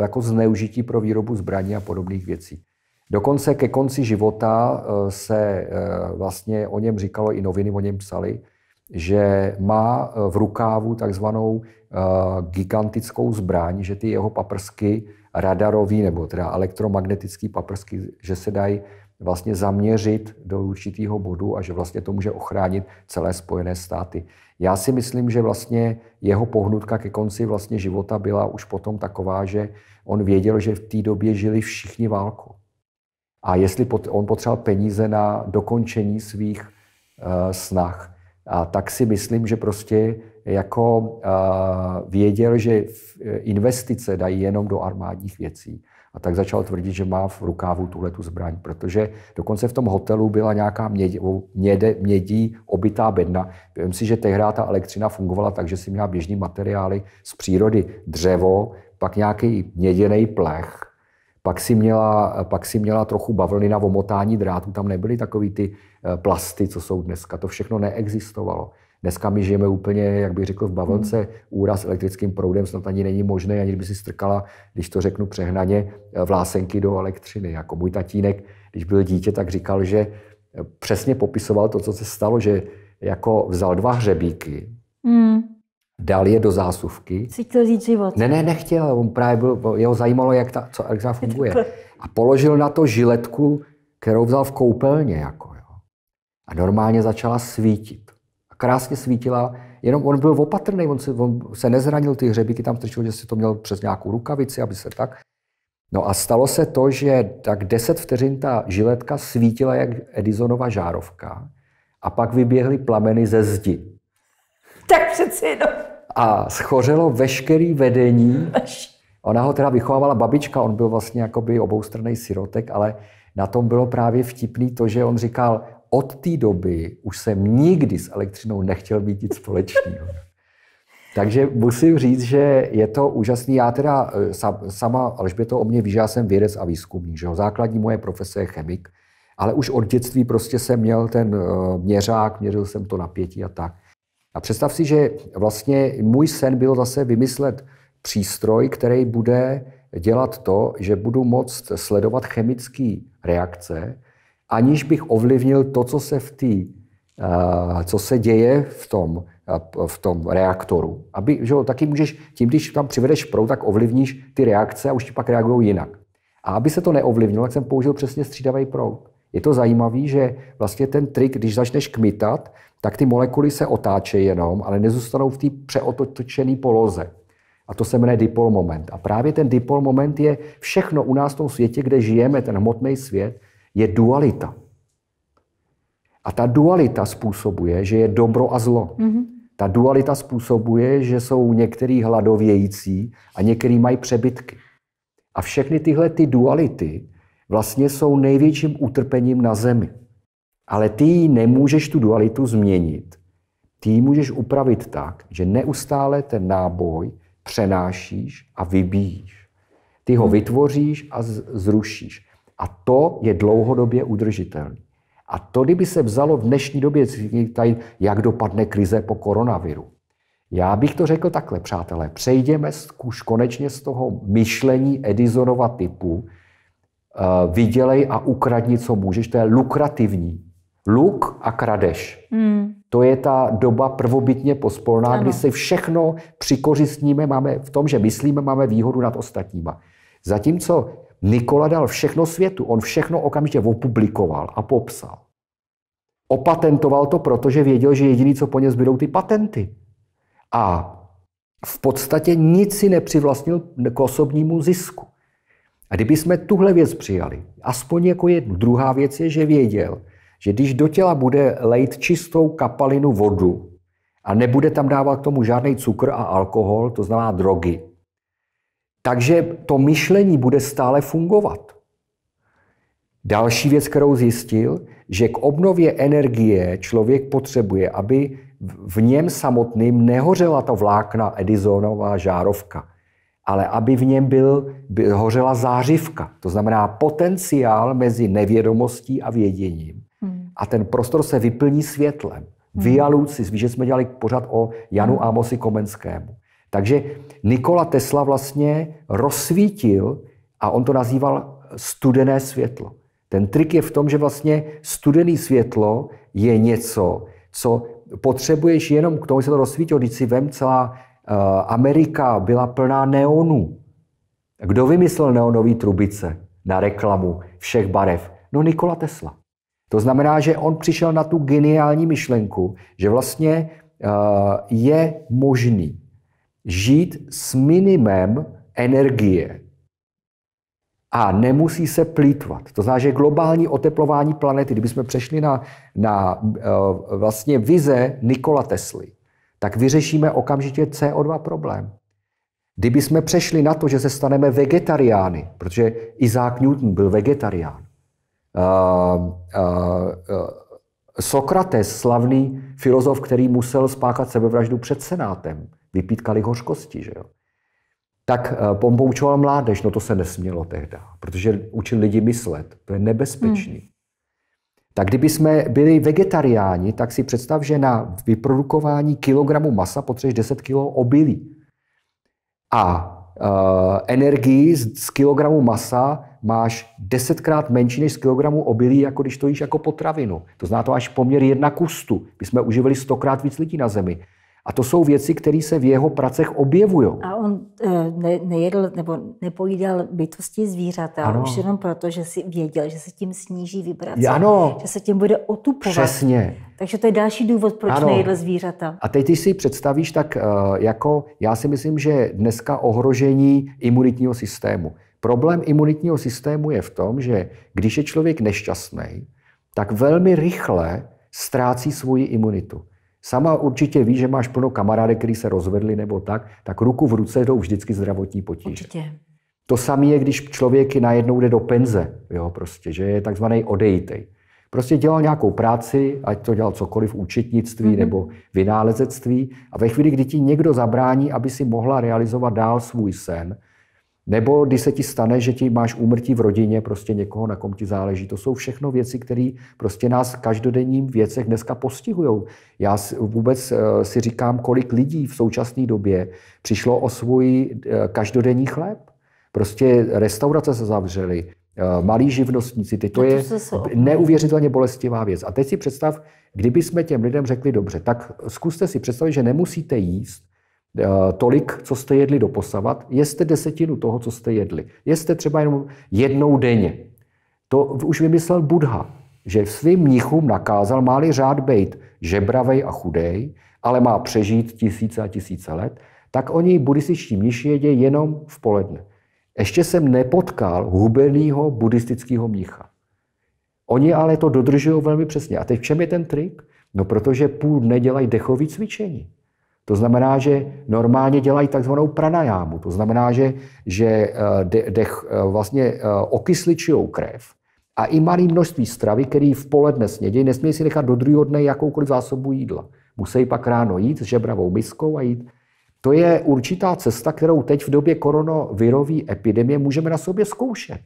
jako zneužití pro výrobu zbraní a podobných věcí. Dokonce ke konci života eh, se vlastně o něm říkalo, i noviny o něm psali, že má eh, v rukávu takzvanou eh, gigantickou zbraň, že ty jeho paprsky radarový nebo teda elektromagnetický paprsky, že se dají vlastně zaměřit do určitého bodu a že vlastně to může ochránit celé Spojené státy. Já si myslím, že vlastně jeho pohnutka ke konci vlastně života byla už potom taková, že on věděl, že v té době žili všichni válku. A jestli on potřeboval peníze na dokončení svých uh, snah, a tak si myslím, že prostě jako věděl, že e, investice dají jenom do armádních věcí. A tak začal tvrdit, že má v rukávu tuhle tu zbraň, protože dokonce v tom hotelu byla nějaká mědě, mědí obytá bedna. Vím si, že tehdy ta elektřina fungovala tak, že si měla běžný materiály z přírody dřevo, pak nějaký měděný plech, pak si, měla, pak si měla trochu bavlny na omotání drátů, tam nebyly takový ty Eh, plasty, co jsou dneska. To všechno neexistovalo. Dneska my žijeme úplně, jak bych řekl, v bavlnce. Hmm. Úraz elektrickým proudem snad ani není možné, ani by si strkala, když to řeknu přehnaně, eh, vlásenky do elektřiny. Jako můj tatínek, když byl dítě, tak říkal, že eh, přesně popisoval to, co se stalo, že jako vzal dva hřebíky, hmm. dal je do zásuvky. Chtěl říct život. Ne, ne, nechtěl. On právě byl, jeho zajímalo, jak ta, co elektřina funguje. A položil na to žiletku, kterou vzal v koupelně. Jako, a normálně začala svítit. A krásně svítila, jenom on byl opatrný, on se, on se nezranil, ty hřebíky tam strčil, že si to měl přes nějakou rukavici, aby se tak. No a stalo se to, že tak 10 vteřin ta žiletka svítila jak Edisonova žárovka a pak vyběhly plameny ze zdi. Tak přeci no. A schořelo veškerý vedení. Ona ho teda vychovávala babička, on byl vlastně jakoby oboustranný sirotek, ale na tom bylo právě vtipný to, že on říkal, od té doby už jsem nikdy s elektřinou nechtěl být nic společného. Takže musím říct, že je to úžasný. Já teda eh, sama, to o mě ví, že já jsem vědec a výzkumník. Že jo? Základní moje profese je chemik, ale už od dětství prostě jsem měl ten eh, měřák, měřil jsem to napětí a tak. A představ si, že vlastně můj sen byl zase vymyslet přístroj, který bude dělat to, že budu moct sledovat chemické reakce aniž bych ovlivnil to, co se v té eh, co se děje v tom, eh, v tom reaktoru. Aby, že jo, taky můžeš, tím, když tam přivedeš proud, tak ovlivníš ty reakce a už ti pak reagují jinak. A aby se to neovlivnilo, tak jsem použil přesně střídavý proud. Je to zajímavé, že vlastně ten trik, když začneš kmitat, tak ty molekuly se otáčejí jenom, ale nezůstanou v té přeotočené poloze. A to se jmenuje dipol moment. A právě ten dipol moment je všechno u nás v tom světě, kde žijeme, ten hmotný svět, je dualita. A ta dualita způsobuje, že je dobro a zlo. Mm-hmm. Ta dualita způsobuje, že jsou některý hladovějící a některý mají přebytky. A všechny tyhle ty duality vlastně jsou největším utrpením na zemi. Ale ty nemůžeš tu dualitu změnit. Ty ji můžeš upravit tak, že neustále ten náboj přenášíš a vybíjíš. Ty ho mhm. vytvoříš a zrušíš. A to je dlouhodobě udržitelné. A to, kdyby se vzalo v dnešní době, tady, jak dopadne krize po koronaviru. Já bych to řekl takhle, přátelé. Přejdeme už konečně z toho myšlení Edisonova typu, eh, vydělej a ukradni, co můžeš. To je lukrativní. Luk a kradeš. Hmm. To je ta doba prvobytně pospolná, ano. kdy se všechno přikořistníme, máme v tom, že myslíme, máme výhodu nad ostatníma. Zatímco Nikola dal všechno světu, on všechno okamžitě opublikoval a popsal. Opatentoval to, protože věděl, že jediný, co po ně zbydou, ty patenty. A v podstatě nic si nepřivlastnil k osobnímu zisku. A kdyby jsme tuhle věc přijali, aspoň jako jednu. Druhá věc je, že věděl, že když do těla bude lejt čistou kapalinu vodu a nebude tam dávat k tomu žádný cukr a alkohol, to znamená drogy, takže to myšlení bude stále fungovat. Další věc, kterou zjistil, že k obnově energie člověk potřebuje, aby v něm samotným nehořela ta vlákna Edisonová žárovka, ale aby v něm byl, by, hořela zářivka. To znamená potenciál mezi nevědomostí a věděním. Hmm. A ten prostor se vyplní světlem. Hmm. Vyjalucis, víš, že jsme dělali pořád o Janu hmm. Amosi Komenskému. Takže Nikola Tesla vlastně rozsvítil a on to nazýval studené světlo. Ten trik je v tom, že vlastně studené světlo je něco, co potřebuješ jenom k tomu, že se to rozsvítilo. Když si vem celá eh, Amerika byla plná neonů. Kdo vymyslel neonové trubice na reklamu všech barev? No Nikola Tesla. To znamená, že on přišel na tu geniální myšlenku, že vlastně eh, je možný žít s minimem energie a nemusí se plítvat. To znamená, že globální oteplování planety, kdybychom přešli na, na eh, vlastně vize Nikola Tesly, tak vyřešíme okamžitě CO2 problém. Kdyby jsme přešli na to, že se staneme vegetariány, protože Isaac Newton byl vegetarián, uh, uh, uh, Sokrates, slavný filozof, který musel spáchat sebevraždu před senátem, vypítkali hořkosti, že jo. Tak eh, pompoučoval mládež, no to se nesmělo tehdy, protože učil lidi myslet, to je nebezpečný. Hmm. Tak kdyby jsme byli vegetariáni, tak si představ, že na vyprodukování kilogramu masa potřebuješ 10 kg obilí. A e, energii z, z kilogramu masa máš desetkrát menší než z kilogramu obilí, jako když to jíš jako potravinu. To zná to až poměr jedna kustu. My jsme uživili stokrát víc lidí na Zemi. A to jsou věci, které se v jeho pracech objevují. A on eh, ne, nejedl nebo nepojídal bytosti zvířata, ano. už jenom proto, že si věděl, že se tím sníží vibrace, ano. že se tím bude otupovat. Přesně. Takže to je další důvod, proč ano. nejedl zvířata. A teď, ty si představíš, tak eh, jako já si myslím, že dneska ohrožení imunitního systému. Problém imunitního systému je v tom, že když je člověk nešťastný, tak velmi rychle ztrácí svoji imunitu. Sama určitě ví, že máš plno kamarádek, který se rozvedli nebo tak, tak ruku v ruce jdou vždycky zdravotní potíže. Určitě. To samé je, když člověk najednou jde do penze, jo, prostě, že je takzvaný odejtej. Prostě dělal nějakou práci, ať to dělal cokoliv, účetnictví mm-hmm. nebo vynálezectví. A ve chvíli, kdy ti někdo zabrání, aby si mohla realizovat dál svůj sen, nebo když se ti stane, že ti máš úmrtí v rodině, prostě někoho, na kom ti záleží. To jsou všechno věci, které prostě nás v každodenním věcech dneska postihují. Já vůbec eh, si říkám, kolik lidí v současné době přišlo o svůj eh, každodenní chléb. Prostě restaurace se zavřely, eh, malí živnostníci, ty to, je neuvěřitelně bolestivá věc. A teď si představ, kdyby jsme těm lidem řekli, dobře, tak zkuste si představit, že nemusíte jíst, Eh, tolik, co jste jedli doposavat, jeste desetinu toho, co jste jedli. Jeste třeba jenom jednou denně. To už vymyslel Budha, že svým mnichům nakázal, má řád být žebravej a chudej, ale má přežít tisíce a tisíce let, tak oni buddhističtí mniši jedí jenom v poledne. Ještě jsem nepotkal hubenýho buddhistického mnicha. Oni ale to dodržují velmi přesně. A teď v čem je ten trik? No protože půl dne dělají dechový cvičení. To znamená, že normálně dělají takzvanou pranajámu. To znamená, že, že eh, dech eh, vlastně eh, okysličují krev a i malé množství stravy, který v poledne snědí, nesmí si nechat do druhého dne jakoukoliv zásobu jídla. Musí pak ráno jít s žebravou miskou a jít. To je určitá cesta, kterou teď v době koronavirové epidemie můžeme na sobě zkoušet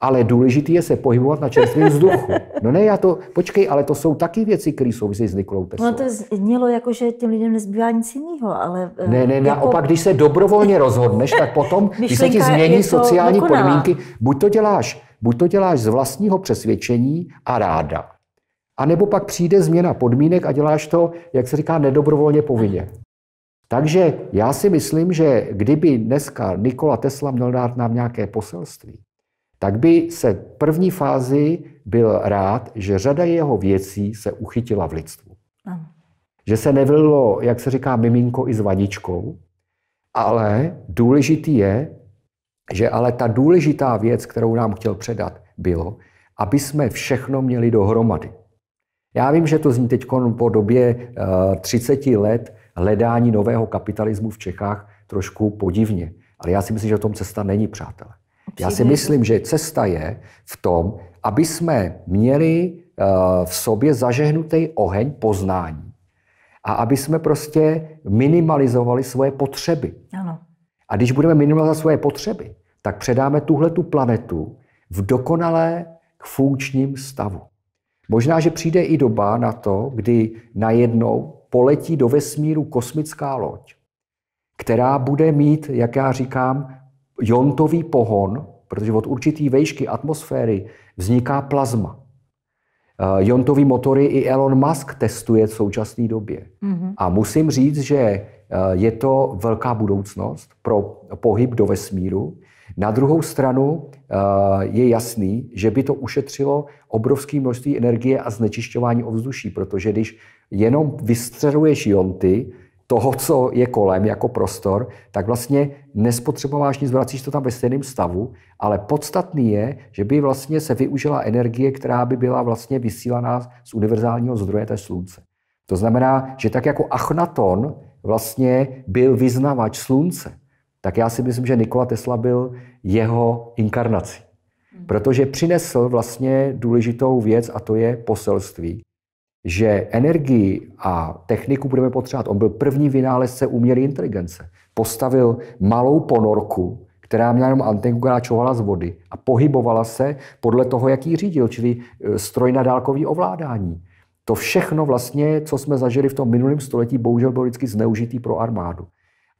ale důležité je se pohybovat na čerstvém vzduchu. No ne, já to, počkej, ale to jsou taky věci, které souvisí s Nikolou no, Teslou. No to znělo jako, že těm lidem nezbývá nic jiného, ale... Eh, ne, ne, jako... naopak, když se dobrovolně rozhodneš, tak potom, když se ti změní sociální dokonalá. podmínky, buď to děláš, buď to děláš z vlastního přesvědčení a ráda. A nebo pak přijde změna podmínek a děláš to, jak se říká, nedobrovolně povinně. Takže já si myslím, že kdyby dneska Nikola Tesla měl dát nám nějaké poselství, tak by se první fázi byl rád, že řada jeho věcí se uchytila v lidstvu. Že se nevylilo, jak se říká, miminko i s vaničkou, ale důležitý je, že ale ta důležitá věc, kterou nám chtěl předat, bylo, aby jsme všechno měli dohromady. Já vím, že to zní teď po době 30 eh, let hledání nového kapitalismu v Čechách trošku podivně, ale já si myslím, že o tom cesta není, přátelé. Já si myslím, že cesta je v tom, aby jsme měli eh, v sobě zažehnutý oheň poznání. A aby jsme prostě minimalizovali svoje potřeby. Ano. A když budeme minimalizovat svoje potřeby, tak předáme tuhle tu planetu v dokonalé k funkčním stavu. Možná, že přijde i doba na to, kdy najednou poletí do vesmíru kosmická loď, která bude mít, jak já říkám, jontový pohon, protože od určitý vejšky atmosféry vzniká plazma. Eh, jontový motory i Elon Musk testuje v současné době. Mm-hmm. A musím říct, že eh, je to velká budoucnost pro pohyb do vesmíru. Na druhou stranu eh, je jasný, že by to ušetřilo obrovské množství energie a znečišťování ovzduší, protože když jenom vystřeluješ jonty, toho, co je kolem jako prostor, tak vlastně nespotřebováš nic, vracíš to tam ve stejném stavu, ale podstatný je, že by vlastně se využila energie, která by byla vlastně vysílaná z univerzálního zdroje, to je slunce. To znamená, že tak jako Achnaton vlastně byl vyznavač slunce, tak já si myslím, že Nikola Tesla byl jeho inkarnací. Hmm. Protože přinesl vlastně důležitou věc a to je poselství že energii a techniku budeme potřebovat. On byl první vynálezce umělé inteligence. Postavil malou ponorku, která měla jenom antenku, která čovala z vody a pohybovala se podle toho, jak ji řídil, čili e, stroj na dálkový ovládání. To všechno vlastně, co jsme zažili v tom minulém století, bohužel bylo vždycky zneužitý pro armádu.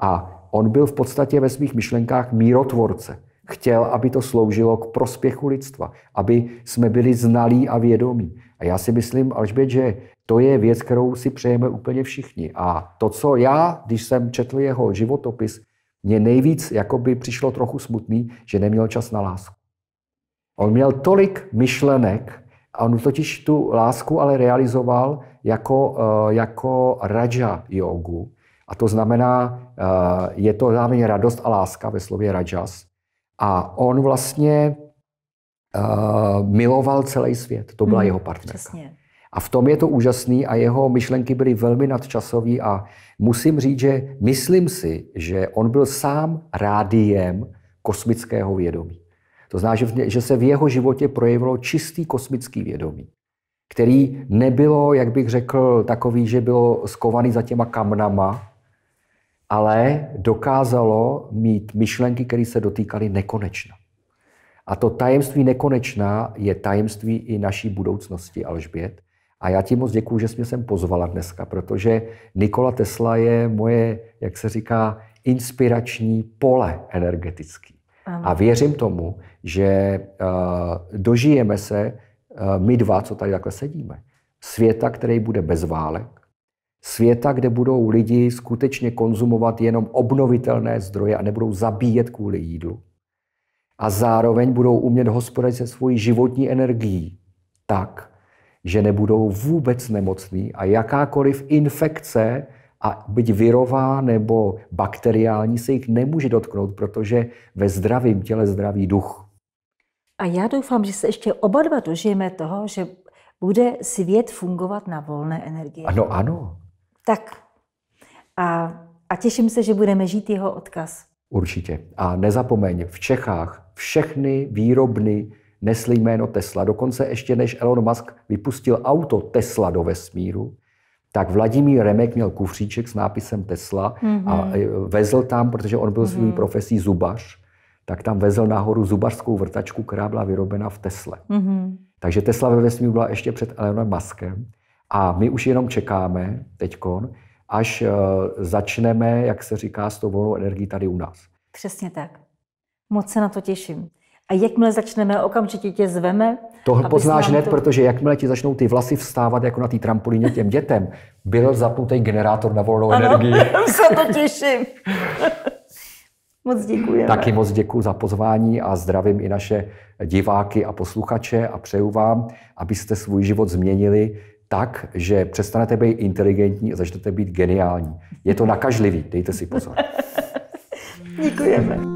A on byl v podstatě ve svých myšlenkách mírotvorce. Chtěl, aby to sloužilo k prospěchu lidstva, aby jsme byli znalí a vědomí. A já si myslím, Alžbět, že to je věc, kterou si přejeme úplně všichni. A to, co já, když jsem četl jeho životopis, mě nejvíc jakoby přišlo trochu smutný, že neměl čas na lásku. On měl tolik myšlenek, a on totiž tu lásku ale realizoval jako, eh, jako raja jogu. A to znamená, eh, je to zároveň radost a láska ve slově rajas. A on vlastně uh, miloval celý svět. To byla hmm, jeho partnerka. Přesně. A v tom je to úžasný a jeho myšlenky byly velmi nadčasový a musím říct, že myslím si, že on byl sám rádiem kosmického vědomí. To znamená, že, že se v jeho životě projevilo čistý kosmický vědomí, který nebylo, jak bych řekl, takový, že bylo skovaný za těma kamnama, ale dokázalo mít myšlenky, které se dotýkaly nekonečna. A to tajemství nekonečná je tajemství i naší budoucnosti, Alžbět. A já ti moc děkuju, že jsi mě sem pozvala dneska, protože Nikola Tesla je moje, jak se říká, inspirační pole energetický. A věřím tomu, že uh, dožijeme se, uh, my dva, co tady takhle sedíme, světa, který bude bez válek, světa, kde budou lidi skutečně konzumovat jenom obnovitelné zdroje a nebudou zabíjet kvůli jídlu. A zároveň budou umět hospodařit se svojí životní energií tak, že nebudou vůbec nemocní a jakákoliv infekce, a byť virová nebo bakteriální, se jich nemůže dotknout, protože ve zdravém těle zdravý duch. A já doufám, že se ještě oba dva dožijeme toho, že bude svět fungovat na volné energii. Ano, ano. Tak a, a těším se, že budeme žít jeho odkaz. Určitě. A nezapomeň, v Čechách všechny výrobny nesly jméno Tesla. Dokonce ještě než Elon Musk vypustil auto Tesla do vesmíru, tak Vladimír Remek měl kufříček s nápisem Tesla mm-hmm. a mhm. vezl tam, protože on byl mm-hmm. svým profesí zubař, tak tam vezl nahoru zubařskou vrtačku, která byla vyrobena v Tesle. Mm-hmm. Takže Tesla ve vesmíru byla ještě před Elonem Muskem a my už jenom čekáme teďkon, až eh, začneme, jak se říká, s tou volnou energií tady u nás. Přesně tak. Moc se na to těším. A jakmile začneme, okamžitě tě zveme. Tohle poznáš hned, to... protože jakmile ti začnou ty vlasy vstávat jako na té trampolíně těm dětem, byl zapnutý generátor na volnou ano, energii. Ano, se to těším. moc děkuji. Taky moc děkuji za pozvání a zdravím i naše diváky a posluchače a přeju vám, abyste svůj život změnili tak, že přestanete být inteligentní a začnete být geniální. Je to nakažlivý, dejte si pozor. Děkujeme.